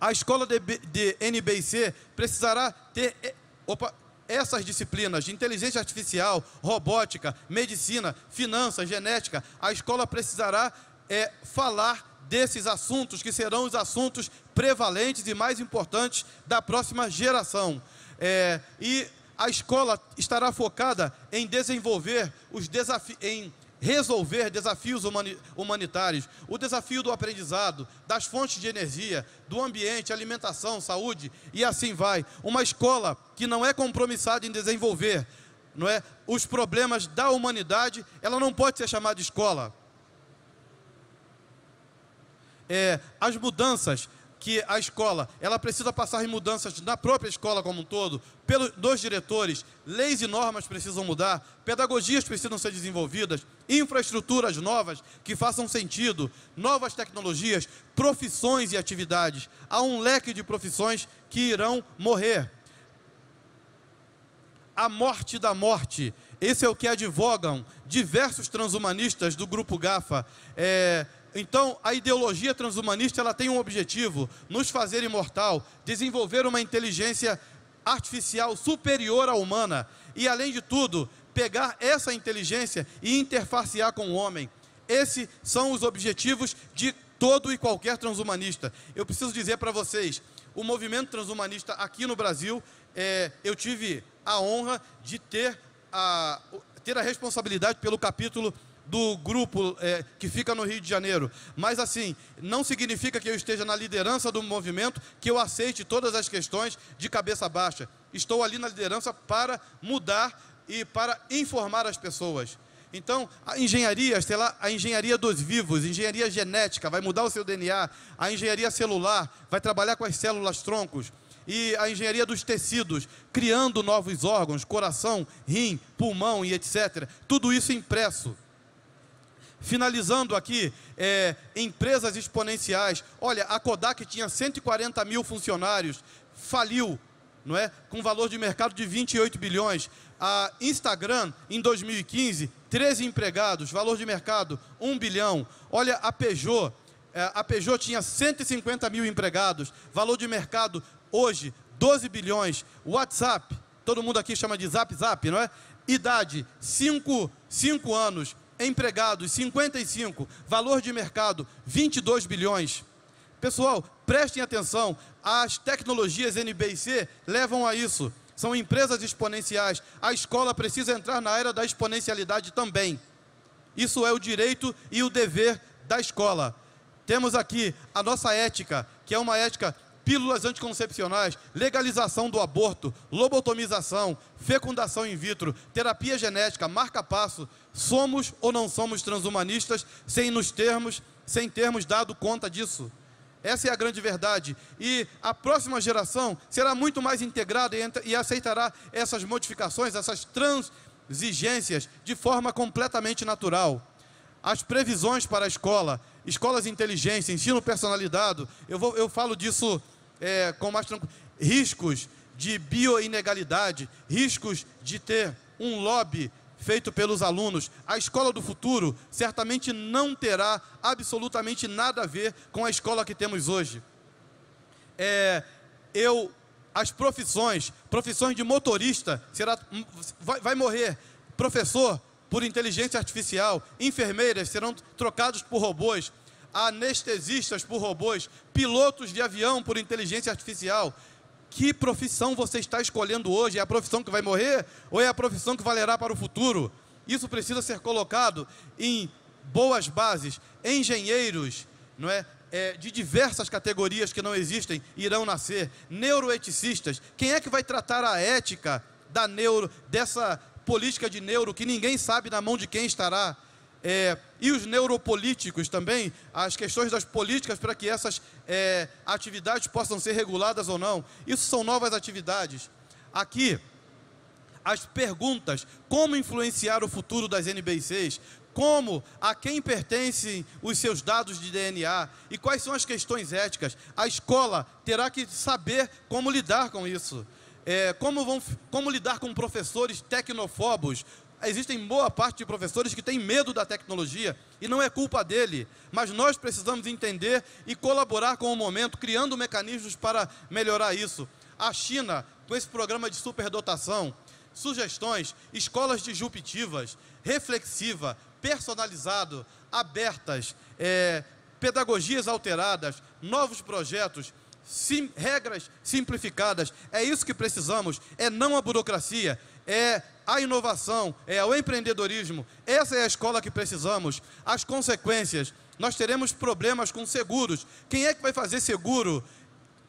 A escola de, de NBC precisará ter opa, essas disciplinas de inteligência artificial, robótica, medicina, finanças, genética. A escola precisará é, falar desses assuntos que serão os assuntos prevalentes e mais importantes da próxima geração. É, e a escola estará focada em desenvolver os desafios, em resolver desafios humani humanitários, o desafio do aprendizado, das fontes de energia, do ambiente, alimentação, saúde e assim vai. Uma escola que não é compromissada em desenvolver não é, os problemas da humanidade, ela não pode ser chamada de escola é, as mudanças que a escola ela precisa passar em mudanças na própria escola como um todo, pelos dois diretores, leis e normas precisam mudar, pedagogias precisam ser desenvolvidas, infraestruturas novas que façam sentido, novas tecnologias, profissões e atividades. Há um leque de profissões que irão morrer. A morte da morte. Esse é o que advogam diversos transhumanistas do grupo GAFA. É, então, a ideologia transhumanista ela tem um objetivo: nos fazer imortal, desenvolver uma inteligência artificial superior à humana e, além de tudo, pegar essa inteligência e interfacear com o homem. Esses são os objetivos de todo e qualquer transhumanista. Eu preciso dizer para vocês, o movimento transhumanista aqui no Brasil, é, eu tive a honra de ter a, ter a responsabilidade pelo capítulo do grupo é, que fica no Rio de Janeiro. Mas assim, não significa que eu esteja na liderança do movimento, que eu aceite todas as questões de cabeça baixa. Estou ali na liderança para mudar e para informar as pessoas. Então, a engenharia, sei lá, a engenharia dos vivos, engenharia genética, vai mudar o seu DNA, a engenharia celular, vai trabalhar com as células troncos, e a engenharia dos tecidos, criando novos órgãos, coração, rim, pulmão e etc. Tudo isso impresso. Finalizando aqui, é, empresas exponenciais. Olha, a Kodak tinha 140 mil funcionários, faliu, não é? Com valor de mercado de 28 bilhões. A Instagram, em 2015, 13 empregados, valor de mercado 1 bilhão. Olha, a Peugeot, é, a Peugeot tinha 150 mil empregados, valor de mercado hoje 12 bilhões. WhatsApp, todo mundo aqui chama de Zap Zap, não é? Idade, 5 anos Empregados, 55. Valor de mercado, 22 bilhões. Pessoal, prestem atenção. As tecnologias NBC levam a isso. São empresas exponenciais. A escola precisa entrar na era da exponencialidade também. Isso é o direito e o dever da escola. Temos aqui a nossa ética, que é uma ética pílulas anticoncepcionais, legalização do aborto, lobotomização, fecundação in vitro, terapia genética, marca-passo, somos ou não somos transhumanistas sem nos termos, sem termos dado conta disso. Essa é a grande verdade. E a próxima geração será muito mais integrada e aceitará essas modificações, essas transigências, de forma completamente natural. As previsões para a escola, escolas inteligentes, ensino personalizado, eu, vou, eu falo disso é, com mais tranquilidade. Riscos de bioinegalidade, riscos de ter um lobby feito pelos alunos. A escola do futuro certamente não terá absolutamente nada a ver com a escola que temos hoje. É, eu, as profissões, profissões de motorista, será, hum, vai, vai morrer. Professor, por inteligência artificial, enfermeiras serão trocados por robôs anestesistas por robôs, pilotos de avião por inteligência artificial. Que profissão você está escolhendo hoje? É a profissão que vai morrer ou é a profissão que valerá para o futuro? Isso precisa ser colocado em boas bases. Engenheiros, não é? É, de diversas categorias que não existem irão nascer, neuroeticistas. Quem é que vai tratar a ética da neuro, dessa política de neuro que ninguém sabe na mão de quem estará? É, e os neuropolíticos também, as questões das políticas para que essas é, atividades possam ser reguladas ou não. Isso são novas atividades. Aqui, as perguntas: como influenciar o futuro das NBCs Como, a quem pertencem os seus dados de DNA e quais são as questões éticas? A escola terá que saber como lidar com isso. É, como, vão, como lidar com professores tecnofobos, existem boa parte de professores que têm medo da tecnologia e não é culpa dele, mas nós precisamos entender e colaborar com o momento, criando mecanismos para melhorar isso. A China, com esse programa de superdotação, sugestões, escolas disruptivas, reflexiva, personalizado, abertas, é, pedagogias alteradas, novos projetos, sim, regras simplificadas. É isso que precisamos. É não a burocracia, é a inovação, é o empreendedorismo. Essa é a escola que precisamos. As consequências. Nós teremos problemas com seguros. Quem é que vai fazer seguro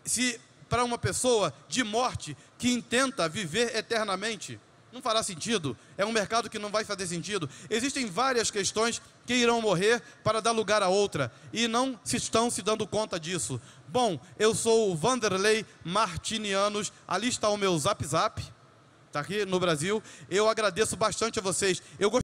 se para uma pessoa de morte que intenta viver eternamente? Não fará sentido. É um mercado que não vai fazer sentido. Existem várias questões que irão morrer para dar lugar a outra e não se estão se dando conta disso. Bom, eu sou o Vanderlei Martinianos. Ali está o meu zap zap tá aqui no Brasil. Eu agradeço bastante a vocês. Eu